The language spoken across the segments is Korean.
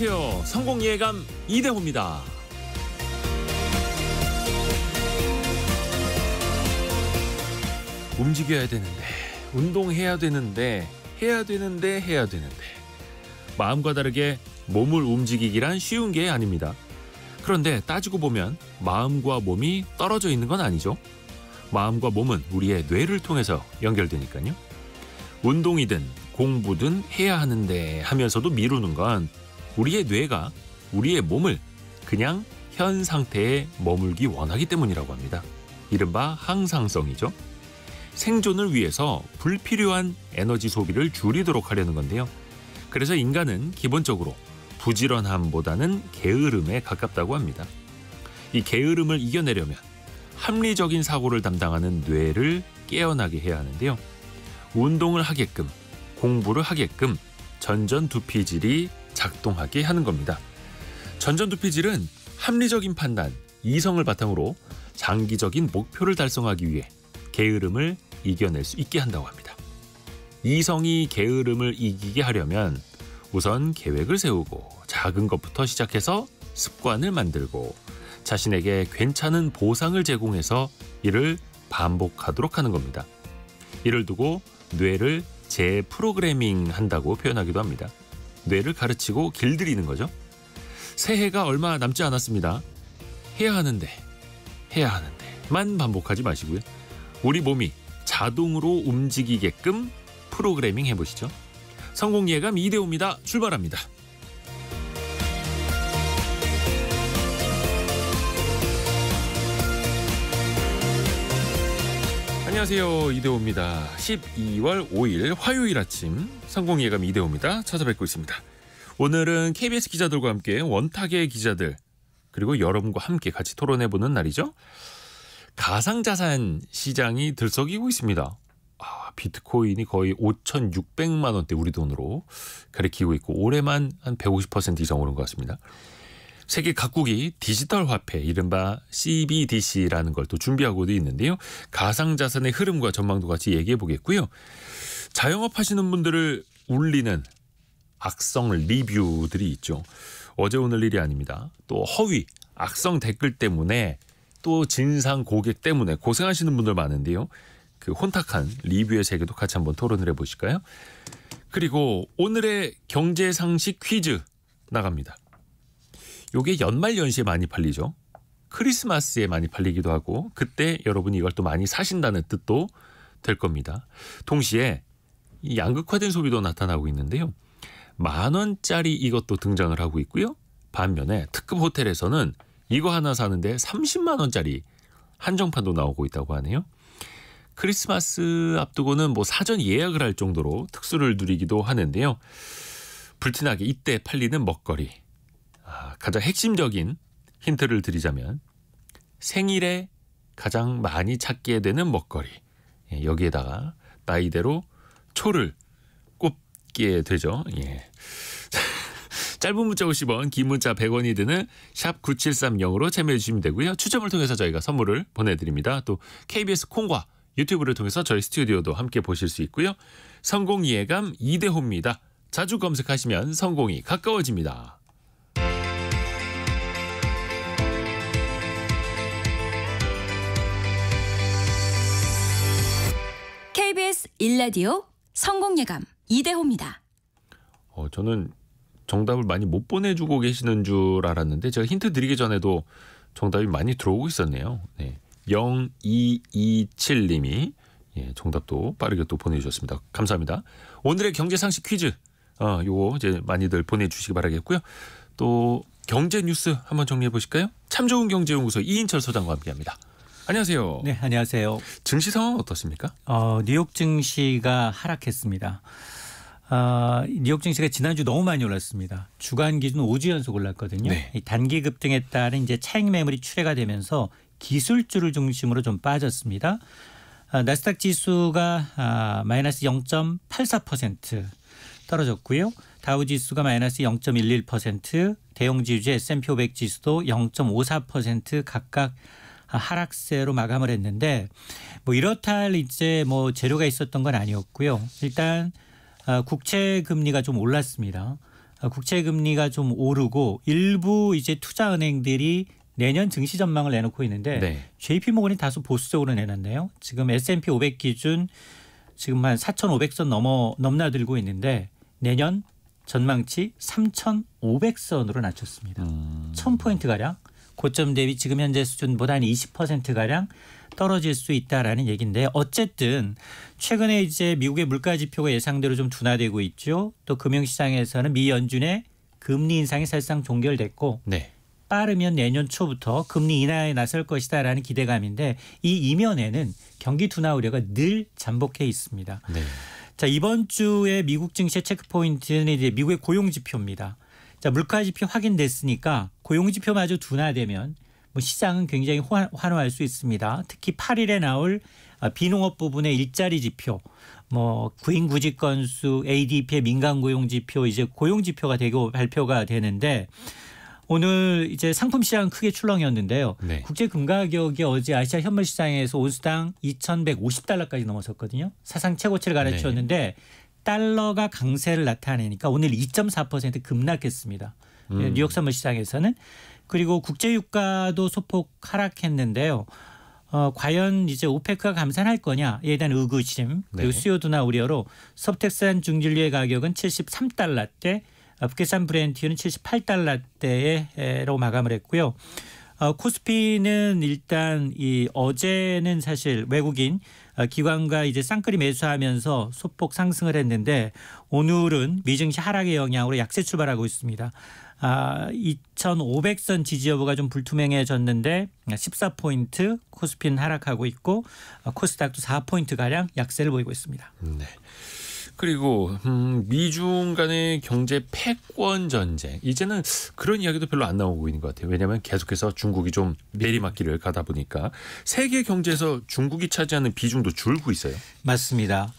안녕하세요. 성공 예감 이대호입니다. 움직여야 되는데, 운동해야 되는데, 해야 되는데, 해야 되는데. 마음과 다르게 몸을 움직이기란 쉬운 게 아닙니다. 그런데 따지고 보면 마음과 몸이 떨어져 있는 건 아니죠. 마음과 몸은 우리의 뇌를 통해서 연결되니까요. 운동이든 공부든 해야 하는데 하면서도 미루는 건 우리의 뇌가 우리의 몸을 그냥 현 상태에 머물기 원하기 때문이라고 합니다. 이른바 항상성이죠. 생존을 위해서 불필요한 에너지 소비를 줄이도록 하려는 건데요. 그래서 인간은 기본적으로 부지런함보다는 게으름에 가깝다고 합니다. 이 게으름을 이겨내려면 합리적인 사고를 담당하는 뇌를 깨어나게 해야 하는데요. 운동을 하게끔, 공부를 하게끔 전전두피질이 작동하게 하는 겁니다. 전전두피질은 합리적인 판단, 이성을 바탕으로 장기적인 목표를 달성하기 위해 게으름을 이겨낼 수 있게 한다고 합니다. 이성이 게으름을 이기게 하려면 우선 계획을 세우고 작은 것부터 시작해서 습관을 만들고 자신에게 괜찮은 보상을 제공해서 이를 반복하도록 하는 겁니다. 이를 두고 뇌를 재프로그래밍 한다고 표현하기도 합니다. 뇌를 가르치고 길들이는 거죠. 새해가 얼마 남지 않았습니다. 해야 하는데, 해야 하는데만 반복하지 마시고요. 우리 몸이 자동으로 움직이게끔 프로그래밍 해보시죠. 성공 예감 2대5입니다 출발합니다. 안녕하세요. 이대호입니다. 12월 5일 화요일 아침 성공예감 이대호입니다. 찾아뵙고 있습니다. 오늘은 KBS 기자들과 함께 원탁의 기자들 그리고 여러분과 함께 같이 토론해보는 날이죠. 가상자산 시장이 들썩이고 있습니다. 아, 비트코인이 거의 5,600만 원대 우리 돈으로 가리키고 있고 올해만 한 150% 이상 오른 것 같습니다. 세계 각국이 디지털 화폐 이른바 CBDC라는 걸 또 준비하고도 있는데요. 가상 자산의 흐름과 전망도 같이 얘기해 보겠고요. 자영업 하시는 분들을 울리는 악성 리뷰들이 있죠. 어제 오늘 일이 아닙니다. 또 허위, 악성 댓글 때문에 또 진상 고객 때문에 고생하시는 분들 많은데요. 그 혼탁한 리뷰의 세계도 같이 한번 토론을 해보실까요? 그리고 오늘의 경제 상식 퀴즈 나갑니다. 요게 연말 연시에 많이 팔리죠. 크리스마스에 많이 팔리기도 하고 그때 여러분이 이걸 또 많이 사신다는 뜻도 될 겁니다. 동시에 이 양극화된 소비도 나타나고 있는데요. 만 원짜리 이것도 등장을 하고 있고요. 반면에 특급 호텔에서는 이거 하나 사는데 30만 원짜리 한정판도 나오고 있다고 하네요. 크리스마스 앞두고는 뭐 사전 예약을 할 정도로 특수를 누리기도 하는데요. 불티나게 이때 팔리는 먹거리 아, 가장 핵심적인 힌트를 드리자면 생일에 가장 많이 찾게 되는 먹거리 예, 여기에다가 나이대로 초를 꼽게 되죠. 예. 짧은 문자 50원, 긴 문자 100원이 드는 샵 9730으로 참여해 주시면 되고요. 추첨을 통해서 저희가 선물을 보내드립니다. 또 KBS 콩과 유튜브를 통해서 저희 스튜디오도 함께 보실 수 있고요. 성공 이해감 2대호입니다 자주 검색하시면 성공이 가까워집니다. 일라디오 성공 예감 이대호입니다. 어, 저는 정답을 많이 못 보내주고 계시는 줄 알았는데 제가 힌트 드리기 전에도 정답이 많이 들어오고 있었네요. 네. 0227님이 예, 정답도 빠르게 또 보내주셨습니다. 감사합니다. 오늘의 경제상식 퀴즈 어, 요거 이제 많이들 보내주시기 바라겠고요. 또 경제 뉴스 한번 정리해 보실까요? 참 좋은 경제연구소 이인철 소장과 함께합니다. 안녕하세요. 네, 안녕하세요. 증시 상황 어떻습니까? 어, 뉴욕 증시가 하락했습니다. 어, 뉴욕 증시가 지난주 너무 많이 올랐습니다. 주간 기준 5주 연속 올랐거든요. 네. 단기 급등에 따른 이제 차익 매물이 출회가 되면서 기술주를 중심으로 좀 빠졌습니다. 아, 나스닥 지수가 아, 마이너스 0.84% 떨어졌고요. 다우 지수가 마이너스 0.11%, 대형 지주 S&P 500 지수도 0.54% 각각 하락세로 마감을 했는데 뭐 이렇다 할 이제 뭐 재료가 있었던 건 아니었고요. 일단 아, 국채 금리가 좀 올랐습니다. 아, 국채 금리가 좀 오르고 일부 이제 투자 은행들이 내년 증시 전망을 내놓고 있는데 네. JP 모건이 다소 보수적으로 내놨네요. 지금 S&P 500 기준 지금 한 4,500선 넘어 넘나들고 있는데 내년 전망치 3,500선으로 낮췄습니다. 음. 1,000포인트 가량. 고점 대비 지금 현재 수준보다 한 20%가량 떨어질 수 있다라는 얘기인데 어쨌든 최근에 이제 미국의 물가 지표가 예상대로 좀 둔화되고 있죠. 또 금융시장에서는 미 연준의 금리 인상이 사실상 종결됐고 네. 빠르면 내년 초부터 금리 인하에 나설 것이다라는 기대감인데 이 이면에는 경기 둔화 우려가 늘 잠복해 있습니다. 네. 자 이번 주에 미국 증시 의 체크포인트는 이제 미국의 고용 지표입니다. 자, 물가 지표 확인됐으니까 고용 지표마저 둔화되면 뭐 시장은 굉장히 환호할 수 있습니다. 특히 8일에 나올 아, 비농업 부분의 일자리 지표, 뭐 구인 구직 건수, ADP의 민간 고용 지표, 이제 고용 지표가 되고 발표가 되는데 오늘 이제 상품 시장 크게 출렁이었는데요. 네. 국제 금 가격이 어제 아시아 현물 시장에서 온수당 2,150달러까지 넘어섰거든요. 사상 최고치를 가르치었는데 네. 달러가 강세를 나타내니까 오늘 2.4% 급락했습니다. 예, 음. 뉴욕 선물 시장에서는 그리고 국제 유가도 소폭 하락했는데요. 어, 과연 이제 오페크가 감산할 거냐에 대한 의구심 그리고 네. 수요 둔화 우려로 섭택산 중진류의 가격은 73달러대, 북해산 브랜티유는 78달러대로 에 마감을 했고요. 어, 코스피는 일단 이 어제는 사실 외국인 어, 기관과 이제 쌍끌이 매수하면서 소폭 상승을 했는데 오늘은 미증시 하락의 영향으로 약세 출발하고 있습니다. 아, 2,500선 지지 여부가 좀 불투명해졌는데 14포인트 코스피는 하락하고 있고 어, 코스닥도 4포인트가량 약세를 보이고 있습니다. 네. 그리고 음, 미중 간의 경제 패권 전쟁 이제는 그런 이야기도 별로 안 나오고 있는 것 같아요. 왜냐하면 계속해서 중국이 좀 내리막길을 가다 보니까 세계 경제에서 중국이 차지하는 비중도 줄고 있어요. 맞습니다.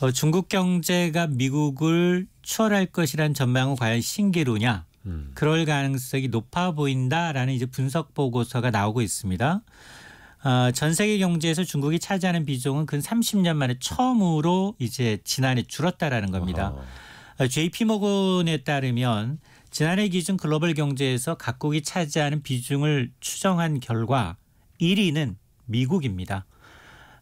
어, 중국 경제가 미국을 추월할 것이란 전망은 과연 신기루냐? 음. 그럴 가능성이 높아 보인다라는 이제 분석 보고서가 나오고 있습니다. 어, 전 세계 경제에서 중국이 차지하는 비중은 근 30년 만에 처음으로 이제 지난해 줄었다라는 겁니다. 어. JP 아, 모건에 따르면 지난해 기준 글로벌 경제에서 각국이 차지하는 비중을 추정한 결과 1위는 미국입니다.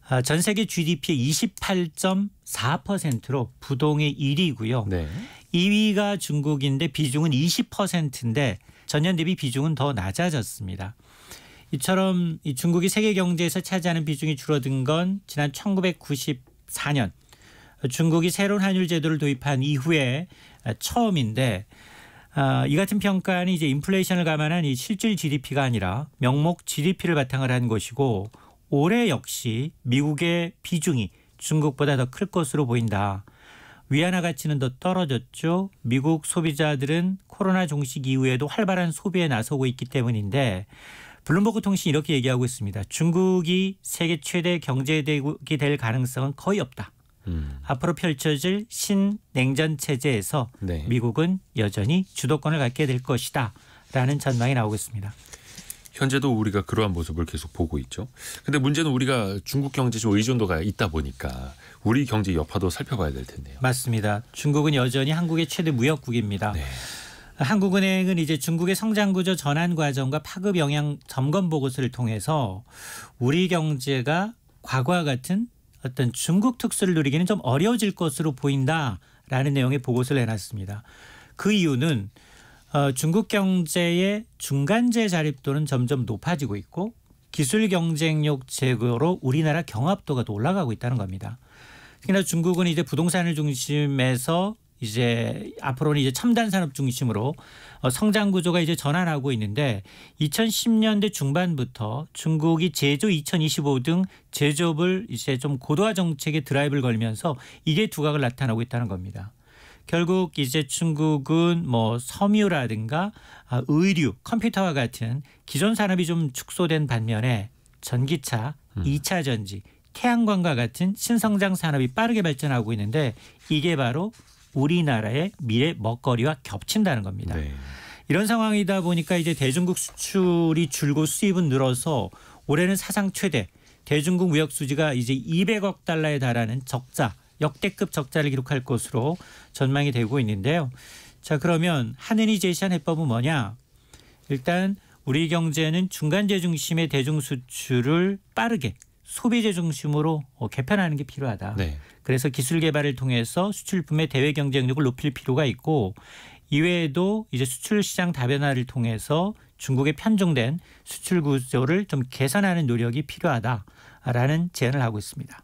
아, 전 세계 GDP의 28.4%로 부동의 1위고요. 네. 2위가 중국인데 비중은 20%인데 전년 대비 비중은 더 낮아졌습니다. 이처럼 이 중국이 세계 경제에서 차지하는 비중이 줄어든 건 지난 1994년 중국이 새로운 환율 제도를 도입한 이후에 처음인데 아, 이 같은 평가는 이제 인플레이션을 감안한 이 실질 GDP가 아니라 명목 GDP를 바탕을 한 것이고 올해 역시 미국의 비중이 중국보다 더 클 것으로 보인다. 위안화 가치는 더 떨어졌죠. 미국 소비자들은 코로나 종식 이후에도 활발한 소비에 나서고 있기 때문인데 블룸버그 통신이 렇게 얘기하고 있습니다. 중국이 세계 최대 경제대국이 될 가능성은 거의 없다. 음. 앞으로 펼쳐질 신냉전 체제에서 네. 미국은 여전히 주도권을 갖게 될 것이다. 라는 전망이 나오고 있습니다. 현재도 우리가 그러한 모습을 계속 보고 있죠. 근데 문제는 우리가 중국 경제 좀 의존도가 있다 보니까 우리 경제 여파도 살펴봐야 될 텐데요. 맞습니다. 중국은 여전히 한국의 최대 무역국입니다. 네. 한국은행은 이제 중국의 성장 구조 전환 과정과 파급 영향 점검 보고서를 통해서 우리 경제가 과거와 같은 어떤 중국 특수를 누리기는 좀 어려워질 것으로 보인다라는 내용의 보고서를 내놨습니다. 그 이유는 어, 중국 경제의 중간재 자립도는 점점 높아지고 있고 기술 경쟁력 제고로 우리나라 경합도가 또 올라가고 있다는 겁니다. 특히나 중국은 이제 부동산을 중심에서 이제 앞으로는 이제 첨단 산업 중심으로 어, 성장 구조가 이제 전환하고 있는데 2010년대 중반부터 중국이 제조 2025 등 제조업을 이제 좀 고도화 정책에 드라이브를 걸면서 이게 두각을 나타나고 있다는 겁니다. 결국 이제 중국은 뭐 섬유라든가 아, 의류, 컴퓨터와 같은 기존 산업이 좀 축소된 반면에 전기차, 음. 이차 전지, 태양광과 같은 신성장 산업이 빠르게 발전하고 있는데 이게 바로 우리나라의 미래 먹거리와 겹친다는 겁니다. 네. 이런 상황이다 보니까 이제 대중국 수출이 줄고 수입은 늘어서 올해는 사상 최대 대중국 무역 수지가 이제 200억 달러에 달하는 적자 역대급 적자를 기록할 것으로 전망이 되고 있는데요. 자 그러면 하늘이 제시한 해법은 뭐냐? 일단 우리 경제는 중간재 중심의 대중 수출을 빠르게 소비재 중심으로 어, 개편하는 게 필요하다. 네. 그래서 기술 개발을 통해서 수출품의 대외 경쟁력을 높일 필요가 있고 이외에도 이제 수출 시장 다변화를 통해서 중국의 편중된 수출 구조를 좀 개선하는 노력이 필요하다라는 제안을 하고 있습니다.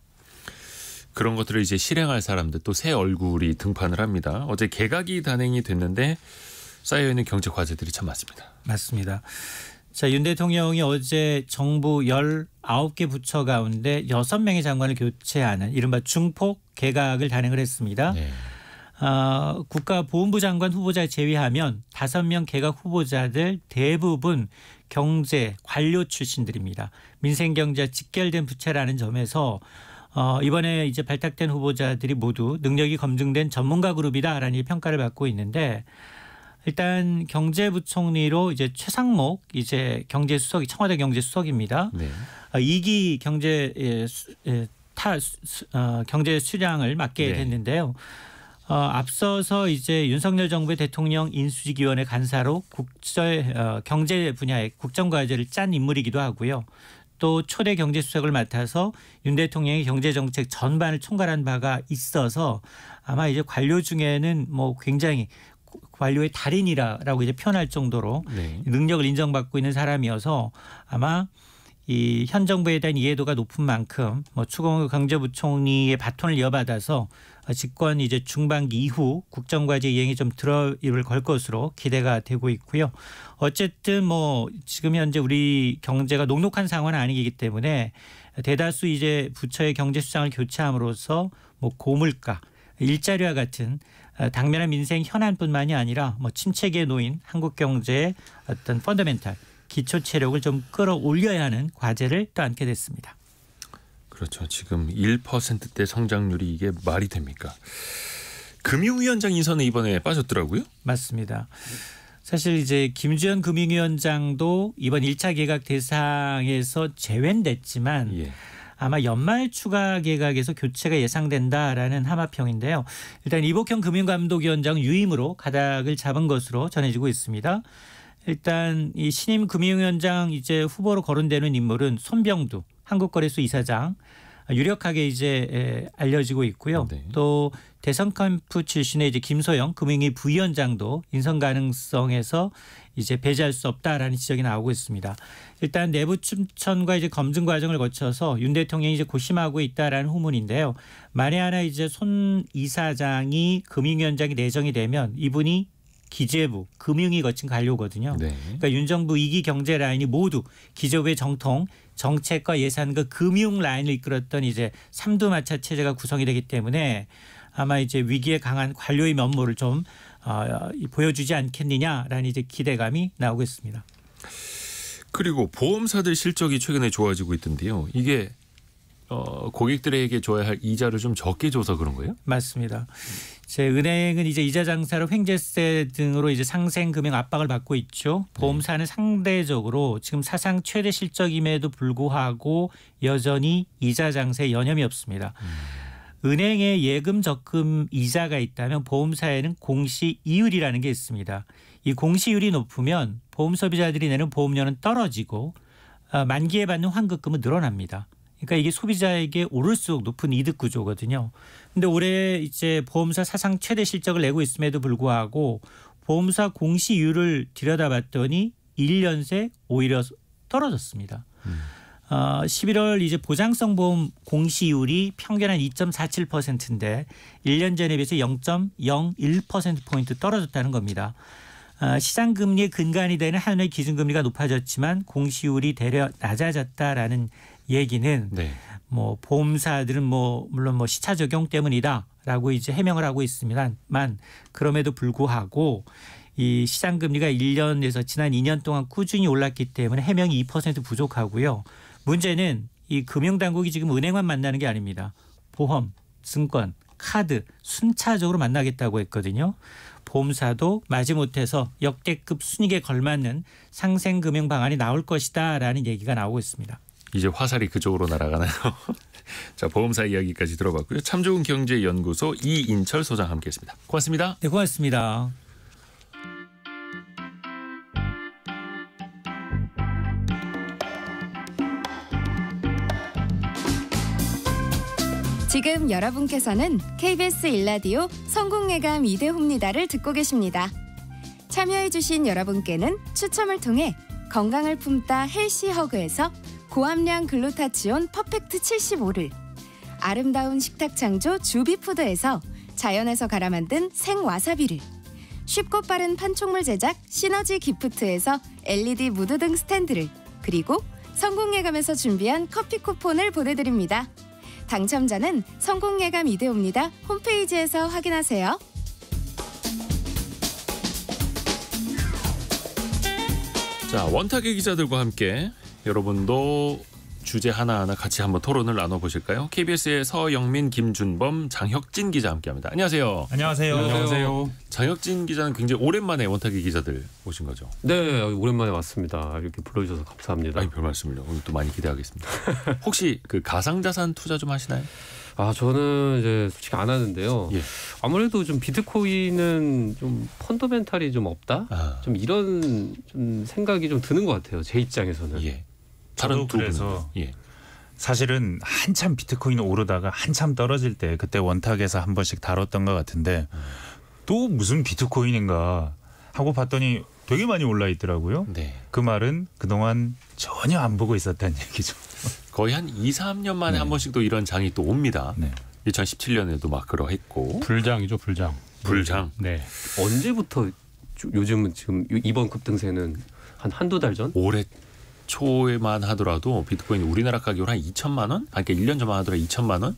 그런 것들을 이제 실행할 사람들 또 새 얼굴이 등판을 합니다. 어제 개각이 단행이 됐는데 쌓여 있는 경제 과제들이 참 많습니다. 맞습니다. 자, 윤 대통령이 어제 정부 열 아홉 개 부처 가운데 여섯 명의 장관을 교체하는 이른바 중폭 개각을 단행을 했습니다. 네. 어, 국가보훈부 장관 후보자 제외하면 다명 개각 후보자들 대부분 경제 관료 출신들입니다. 민생 경제 직결된 부채라는 점에서 어, 이번에 이제 발탁된 후보자들이 모두 능력이 검증된 전문가 그룹이다라는 평가를 받고 있는데 일단 경제부총리로 이제 최상목 이제 경제수석이 청와대 경제수석입니다. 네. 아, 이기 경제 예, 예, 타 어, 경제 수량을 맡게 네. 됐는데요. 어, 앞서서 이제 윤석열 정부의 대통령 인수위원회 간사로 국제 어, 경제 분야의 국정과제를 짠 인물이기도 하고요. 또 초대 경제수석을 맡아서 윤 대통령의 경제정책 전반을 총괄한 바가 있어서 아마 이제 관료 중에는 뭐 굉장히 관료의 달인이라고 이제 표현할 정도로 네. 능력을 인정받고 있는 사람이어서 아마 이 현 정부에 대한 이해도가 높은 만큼 뭐 추경호 경제부총리의 바톤을 이어받아서 집권 이제 중반기 이후 국정과제 이행이 좀 들어입을 걸 것으로 기대가 되고 있고요. 어쨌든 뭐 지금 현재 우리 경제가 녹록한 상황은 아니기 때문에 대다수 이제 부처의 경제 수장을 교체함으로써 뭐 고물가 일자리와 같은 어, 당면한 민생 현안뿐만이 아니라 뭐 침체기에 놓인 한국 경제의 어떤 펀더멘탈 기초 체력을 좀 끌어올려야 하는 과제를 또 안게 됐습니다. 그렇죠. 지금 1%대 성장률이 이게 말이 됩니까? 금융위원장 인선에 이번에 빠졌더라고요. 맞습니다. 사실 이제 김주현 금융위원장도 이번 1차 개각 대상에서 제외됐지만 예. 아마 연말 추가 개각에서 교체가 예상된다라는 하마평인데요. 일단 이복형 금융감독위원장 유임으로 가닥을 잡은 것으로 전해지고 있습니다. 일단 이 신임 금융위원장 이제 후보로 거론되는 인물은 손병두 한국거래소 이사장 유력하게 이제 알려지고 있고요. 네. 또 대선 캠프 출신의 이제 김소영 금융위 부위원장도 인선 가능성에서 이제 배제할 수 없다라는 지적이 나오고 있습니다. 일단 내부 춘천과 이제 검증 과정을 거쳐서 윤 대통령이 이제 고심하고 있다라는 후문인데요. 만에 하나 이제 손 이사장이 금융위원장이 내정이 되면 이분이 기재부, 금융위 거친 관료거든요. 네. 그러니까 윤 정부 이기 경제 라인이 모두 기재부의 정통 정책과 예산과 그 금융 라인을 이끌었던 이제 삼두마차 체제가 구성이 되기 때문에 아마 이제 위기에 강한 관료의 면모를 좀 어, 보여주지 않겠느냐라는 이제 기대감이 나오고 있습니다. 그리고 보험사들 실적이 최근에 좋아지고 있던데요. 이게 어, 고객들에게 줘야 할 이자를 좀 적게 줘서 그런 거예요? 맞습니다. 제 은행은 이제 이자 장사로 횡재세 등으로 이제 상생 금융 압박을 받고 있죠. 네. 보험사는 상대적으로 지금 사상 최대 실적임에도 불구하고 여전히 이자 장사에 여념이 없습니다. 음. 은행에 예금 적금 이자가 있다면 보험사에는 공시 이율이라는 게 있습니다. 이 공시율이 높으면 보험 소비자들이 내는 보험료는 떨어지고 어, 만기에 받는 환급금은 늘어납니다. 그러니까 이게 소비자에게 오를수록 높은 이득 구조거든요. 근데 올해 이제 보험사 사상 최대 실적을 내고 있음에도 불구하고 보험사 공시율을 들여다봤더니 1년 새 오히려 떨어졌습니다. 음. 어, 11월 이제 보장성 보험 공시율이 평균 한 2.47%인데 1년 전에 비해서 0.01% 포인트 떨어졌다는 겁니다. 어, 시장 금리의 근간이 되는 한은의 기준금리가 높아졌지만 공시율이 대려 낮아졌다라는 얘기는 네. 뭐 보험사들은 뭐 물론 뭐 시차 적용 때문이다라고 이제 해명을 하고 있습니다만 그럼에도 불구하고 이 시장 금리가 1년에서 지난 2년 동안 꾸준히 올랐기 때문에 해명이 2% 부족하고요. 문제는 이 금융 당국이 지금 은행만 만나는 게 아닙니다. 보험, 증권, 카드 순차적으로 만나겠다고 했거든요. 보험사도 마지못해서 역대급 순익에 걸맞는 상생 금융 방안이 나올 것이다라는 얘기가 나오고 있습니다. 이제 화살이 그쪽으로 날아가나요? 자, 보험사 이야기까지 들어봤고요. 참 좋은 경제연구소 이인철 소장 함께했습니다. 고맙습니다. 네, 고맙습니다. 지금 여러분께서는 KBS 일라디오 성공예감 이대호입니다를 듣고 계십니다. 참여해주신 여러분께는 추첨을 통해 건강을 품다 헬시허그에서 고함량 글루타치온 퍼펙트 75를 아름다운 식탁 창조 주비푸드에서 자연에서 갈아 만든 생와사비를 쉽고 빠른 판촉물 제작 시너지 기프트에서 LED 무드 등 스탠드를 그리고 성공예감에서 준비한 커피 쿠폰을 보내드립니다. 당첨자는 성공예감 이대호입니다. 홈페이지에서 확인하세요. 자, 원탁의 기자들과 함께 여러분도 주제 하나하나 같이 한번 토론을 나눠보실까요? KBS의 서영민, 김준범, 장혁진 기자 함께합니다. 안녕하세요. 안녕하세요. 안녕하세요. 장혁진 기자는 굉장히 오랜만에 원탁기 기자들 오신 거죠? 네, 오랜만에 왔습니다. 이렇게 불러주셔서 감사합니다. 아니, 별 말씀을요. 오늘 또 많이 기대하겠습니다. 혹시 그 가상자산 투자 좀 하시나요? 아 저는 이제 솔직히 안 하는데요. 예. 아무래도 좀 비트코인은 좀 펀더멘탈이 좀 없다. 아. 좀 이런 좀 생각이 좀 드는 것 같아요. 제 입장에서는. 예. 다른 두 그래서 분. 예. 사실은 한참 비트코인 오르다가 한참 떨어질 때 그때 원탁에서 한 번씩 다뤘던 것 같은데 또 무슨 비트코인인가 하고 봤더니 되게 많이 올라 있더라고요. 네. 그 말은 그동안 전혀 안 보고 있었다는 얘기죠. 거의 한 2, 3년 만에 네. 한 번씩 또 이런 장이 또 옵니다. 네. 2017년에도 막 그러했고. 불장이죠, 불장. 불장. 네. 언제부터 요즘은 지금 이번 급등세는 한 한두 달 전? 올해 초에만 하더라도 비트코인 우리나라 가격으로 한 2천만 원? 아, 그러니까 1년 전만 하더라도 2천만 원?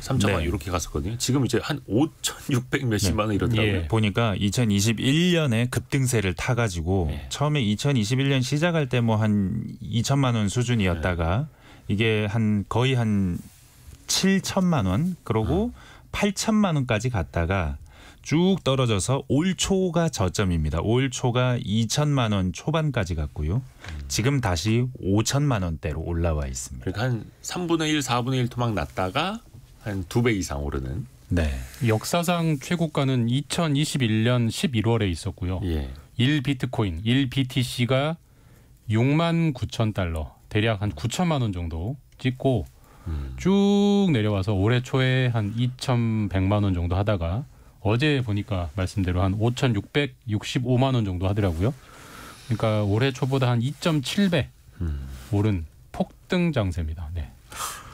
3천만 원 네. 이렇게 갔었거든요. 지금 이제 한5,600 몇십만 네. 원 이러더라고요. 예. 보니까 2021년에 급등세를 타 가지고 네. 처음에 2021년 시작할 때 뭐 한 2천만 원 수준이었다가 네. 이게 한 거의 한 7천만 원 그러고 음. 8천만 원까지 갔다가 쭉 떨어져서 올 초가 저점입니다. 올 초가 2천만 원 초반까지 갔고요. 지금 다시 5천만 원대로 올라와 있습니다. 그러니까 한 3분의 1, 4분의 1 토막 났다가 한 두 배 이상 오르는. 네. 역사상 최고가는 2021년 11월에 있었고요. 예. 1비트코인, 1BTC가 6만 9천 달러, 대략 한 9천만 원 정도 찍고 음. 쭉 내려와서 올해 초에 한 2,100만 원 정도 하다가 어제 보니까 말씀대로 한 5,665만 원 정도 하더라고요. 그러니까 올해 초보다 한 2.7배 음. 오른 폭등 장세입니다. 네.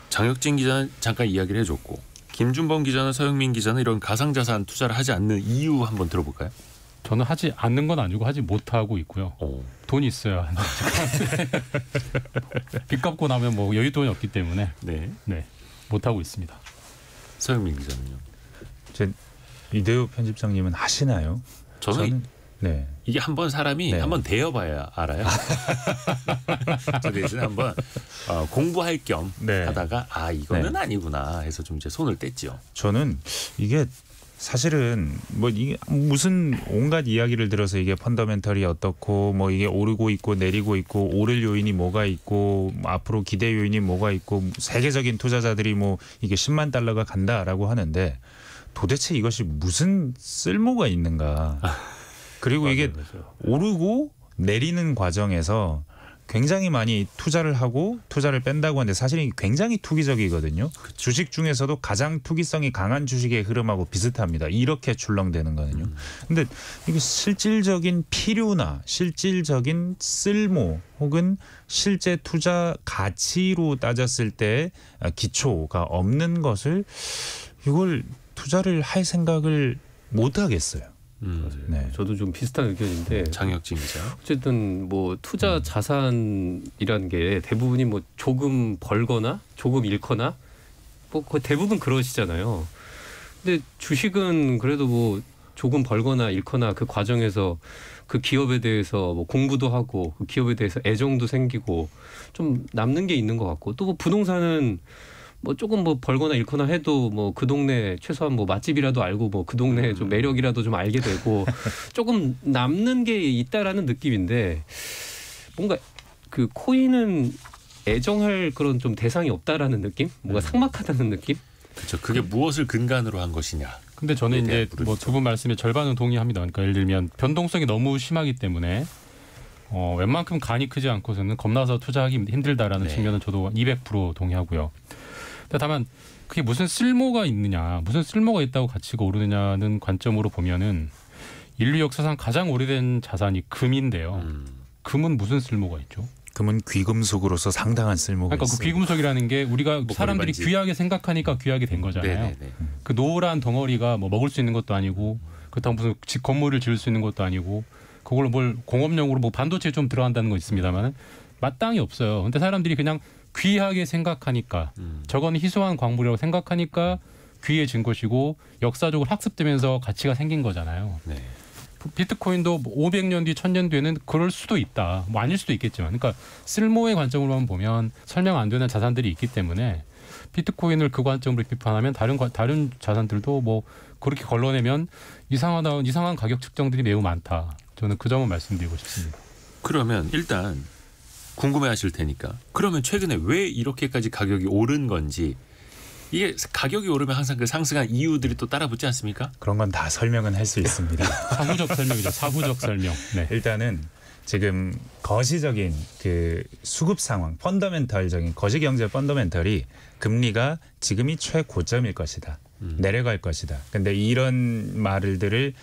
장혁진 기자는 잠깐 이야기를 해줬고 김준범 기자나 서영민 기자는 이런 가상자산 투자를 하지 않는 이유 한번 들어볼까요? 저는 하지 않는 건 아니고 하지 못하고 있고요. 오. 어. 돈이 있어야 빚 갚고 나면 뭐 여유 돈이 없기 때문에 네. 네. 못 하고 있습니다. 서영민 기자는요. 제 이대우 편집장님은 아시나요? 저는, 저는 네. 이게 한번 사람이 네. 한번 되어봐야 알아요. 저 대신 한번 어, 공부할 겸 네. 하다가 아 이거는 네. 아니구나 해서 좀 이제 손을 뗐죠. 저는 이게 사실은 뭐 이게 무슨 온갖 이야기를 들어서 이게 펀더멘털이 어떻고 뭐 이게 오르고 있고 내리고 있고 오를 요인이 뭐가 있고 앞으로 기대 요인이 뭐가 있고 세계적인 투자자들이 뭐 이게 10만 달러가 간다라고 하는데 도대체 이것이 무슨 쓸모가 있는가. 그리고 이게 오르고 내리는 과정에서 굉장히 많이 투자를 하고 투자를 뺀다고 하는데 사실은 굉장히 투기적이거든요. 그쵸. 주식 중에서도 가장 투기성이 강한 주식의 흐름하고 비슷합니다. 이렇게 출렁대는 거는요. 음. 근데 이게 실질적인 필요나 실질적인 쓸모 혹은 실제 투자 가치로 따졌을 때 기초가 없는 것을 이걸 투자를 할 생각을 못 하겠어요. 음, 네. 저도 좀 비슷한 의견인데 음, 장혁진 기자. 어쨌든 뭐 투자 음. 자산이라는게 대부분이 뭐 조금 벌거나 조금 잃거나 뭐 거의 그 대부분 그러시잖아요. 근데 주식은 그래도 뭐 조금 벌거나 잃거나 그 과정에서 그 기업에 대해서 뭐 공부도 하고 그 기업에 대해서 애정도 생기고 좀 남는 게 있는 것 같고 또뭐 부동산은 뭐 조금 뭐 벌거나 잃거나 해도 뭐 그 동네 최소한 뭐 맛집이라도 알고 뭐 그 동네 좀 음. 매력이라도 좀 알게 되고 조금 남는 게 있다라는 느낌인데 뭔가 그 코인은 애정할 그런 좀 대상이 없다라는 느낌? 뭔가 음. 삭막하다는 느낌? 그렇죠. 그게 무엇을 근간으로 한 것이냐. 근데 저는 이제 뭐두분 말씀에 절반은 동의합니다. 그러니까 예를 들면 변동성이 너무 심하기 때문에 어, 웬만큼 간이 크지 않고서는 겁나서 투자하기 힘들다라는 네. 측면은 저도 200% 동의하고요. 다만 그게 무슨 쓸모가 있느냐, 무슨 쓸모가 있다고 가치가 오르느냐는 관점으로 보면은 인류 역사상 가장 오래된 자산이 금인데요. 음. 금은 무슨 쓸모가 있죠? 금은 귀금속으로서 상당한 쓸모가 그러니까 그 귀금속이라는 게 우리가 사람들이 반지. 귀하게 생각하니까 귀하게 된 거잖아요. 네네네. 네, 네. 그 노란 덩어리가 뭐 먹을 수 있는 것도 아니고 그렇다고 무슨 집 건물을 지을 수 있는 것도 아니고 그걸뭘 공업용으로 뭐 반도체 좀 들어간다는 거 있습니다만 마땅히 없어요. 근데 사람들이 그냥 귀하게 생각하니까 음. 저건 희소한 광물이라고 생각하니까 귀해진 것이고 역사적으로 학습되면서 가치가 생긴 거잖아요. 네. 비트코인도 500년 뭐 뒤, 1000년 뒤에는 그럴 수도 있다. 뭐 아닐 수도 있겠지만. 그러니까 쓸모의 관점으로만 보면 설명 안 되는 자산들이 있기 때문에 비트코인을 그 관점으로 비판하면 다른 다른 자산들도 뭐 그렇게 걸러내면 이상하다 이상한 가격 측정들이 매우 많다. 저는 그점을 말씀드리고 싶습니다. 그러면 일단 궁금해하실 테니까. 그러면 최근에 왜 이렇게까지 가격이 오른 건지 이게 가격이 오르면 항상 그 상승한 이유들이 또 따라붙지 않습니까? 그런 건 다 설명은 할 수 있습니다. 사후적 설명이죠. 사후적 설명. 네. 일단은 지금 거시적인 그 수급 상황, 펀더멘털적인 거시 경제 펀더멘털이 금리가 지금이 최고점일 것이다. 음. 내려갈 것이다. 근데 이런 말들을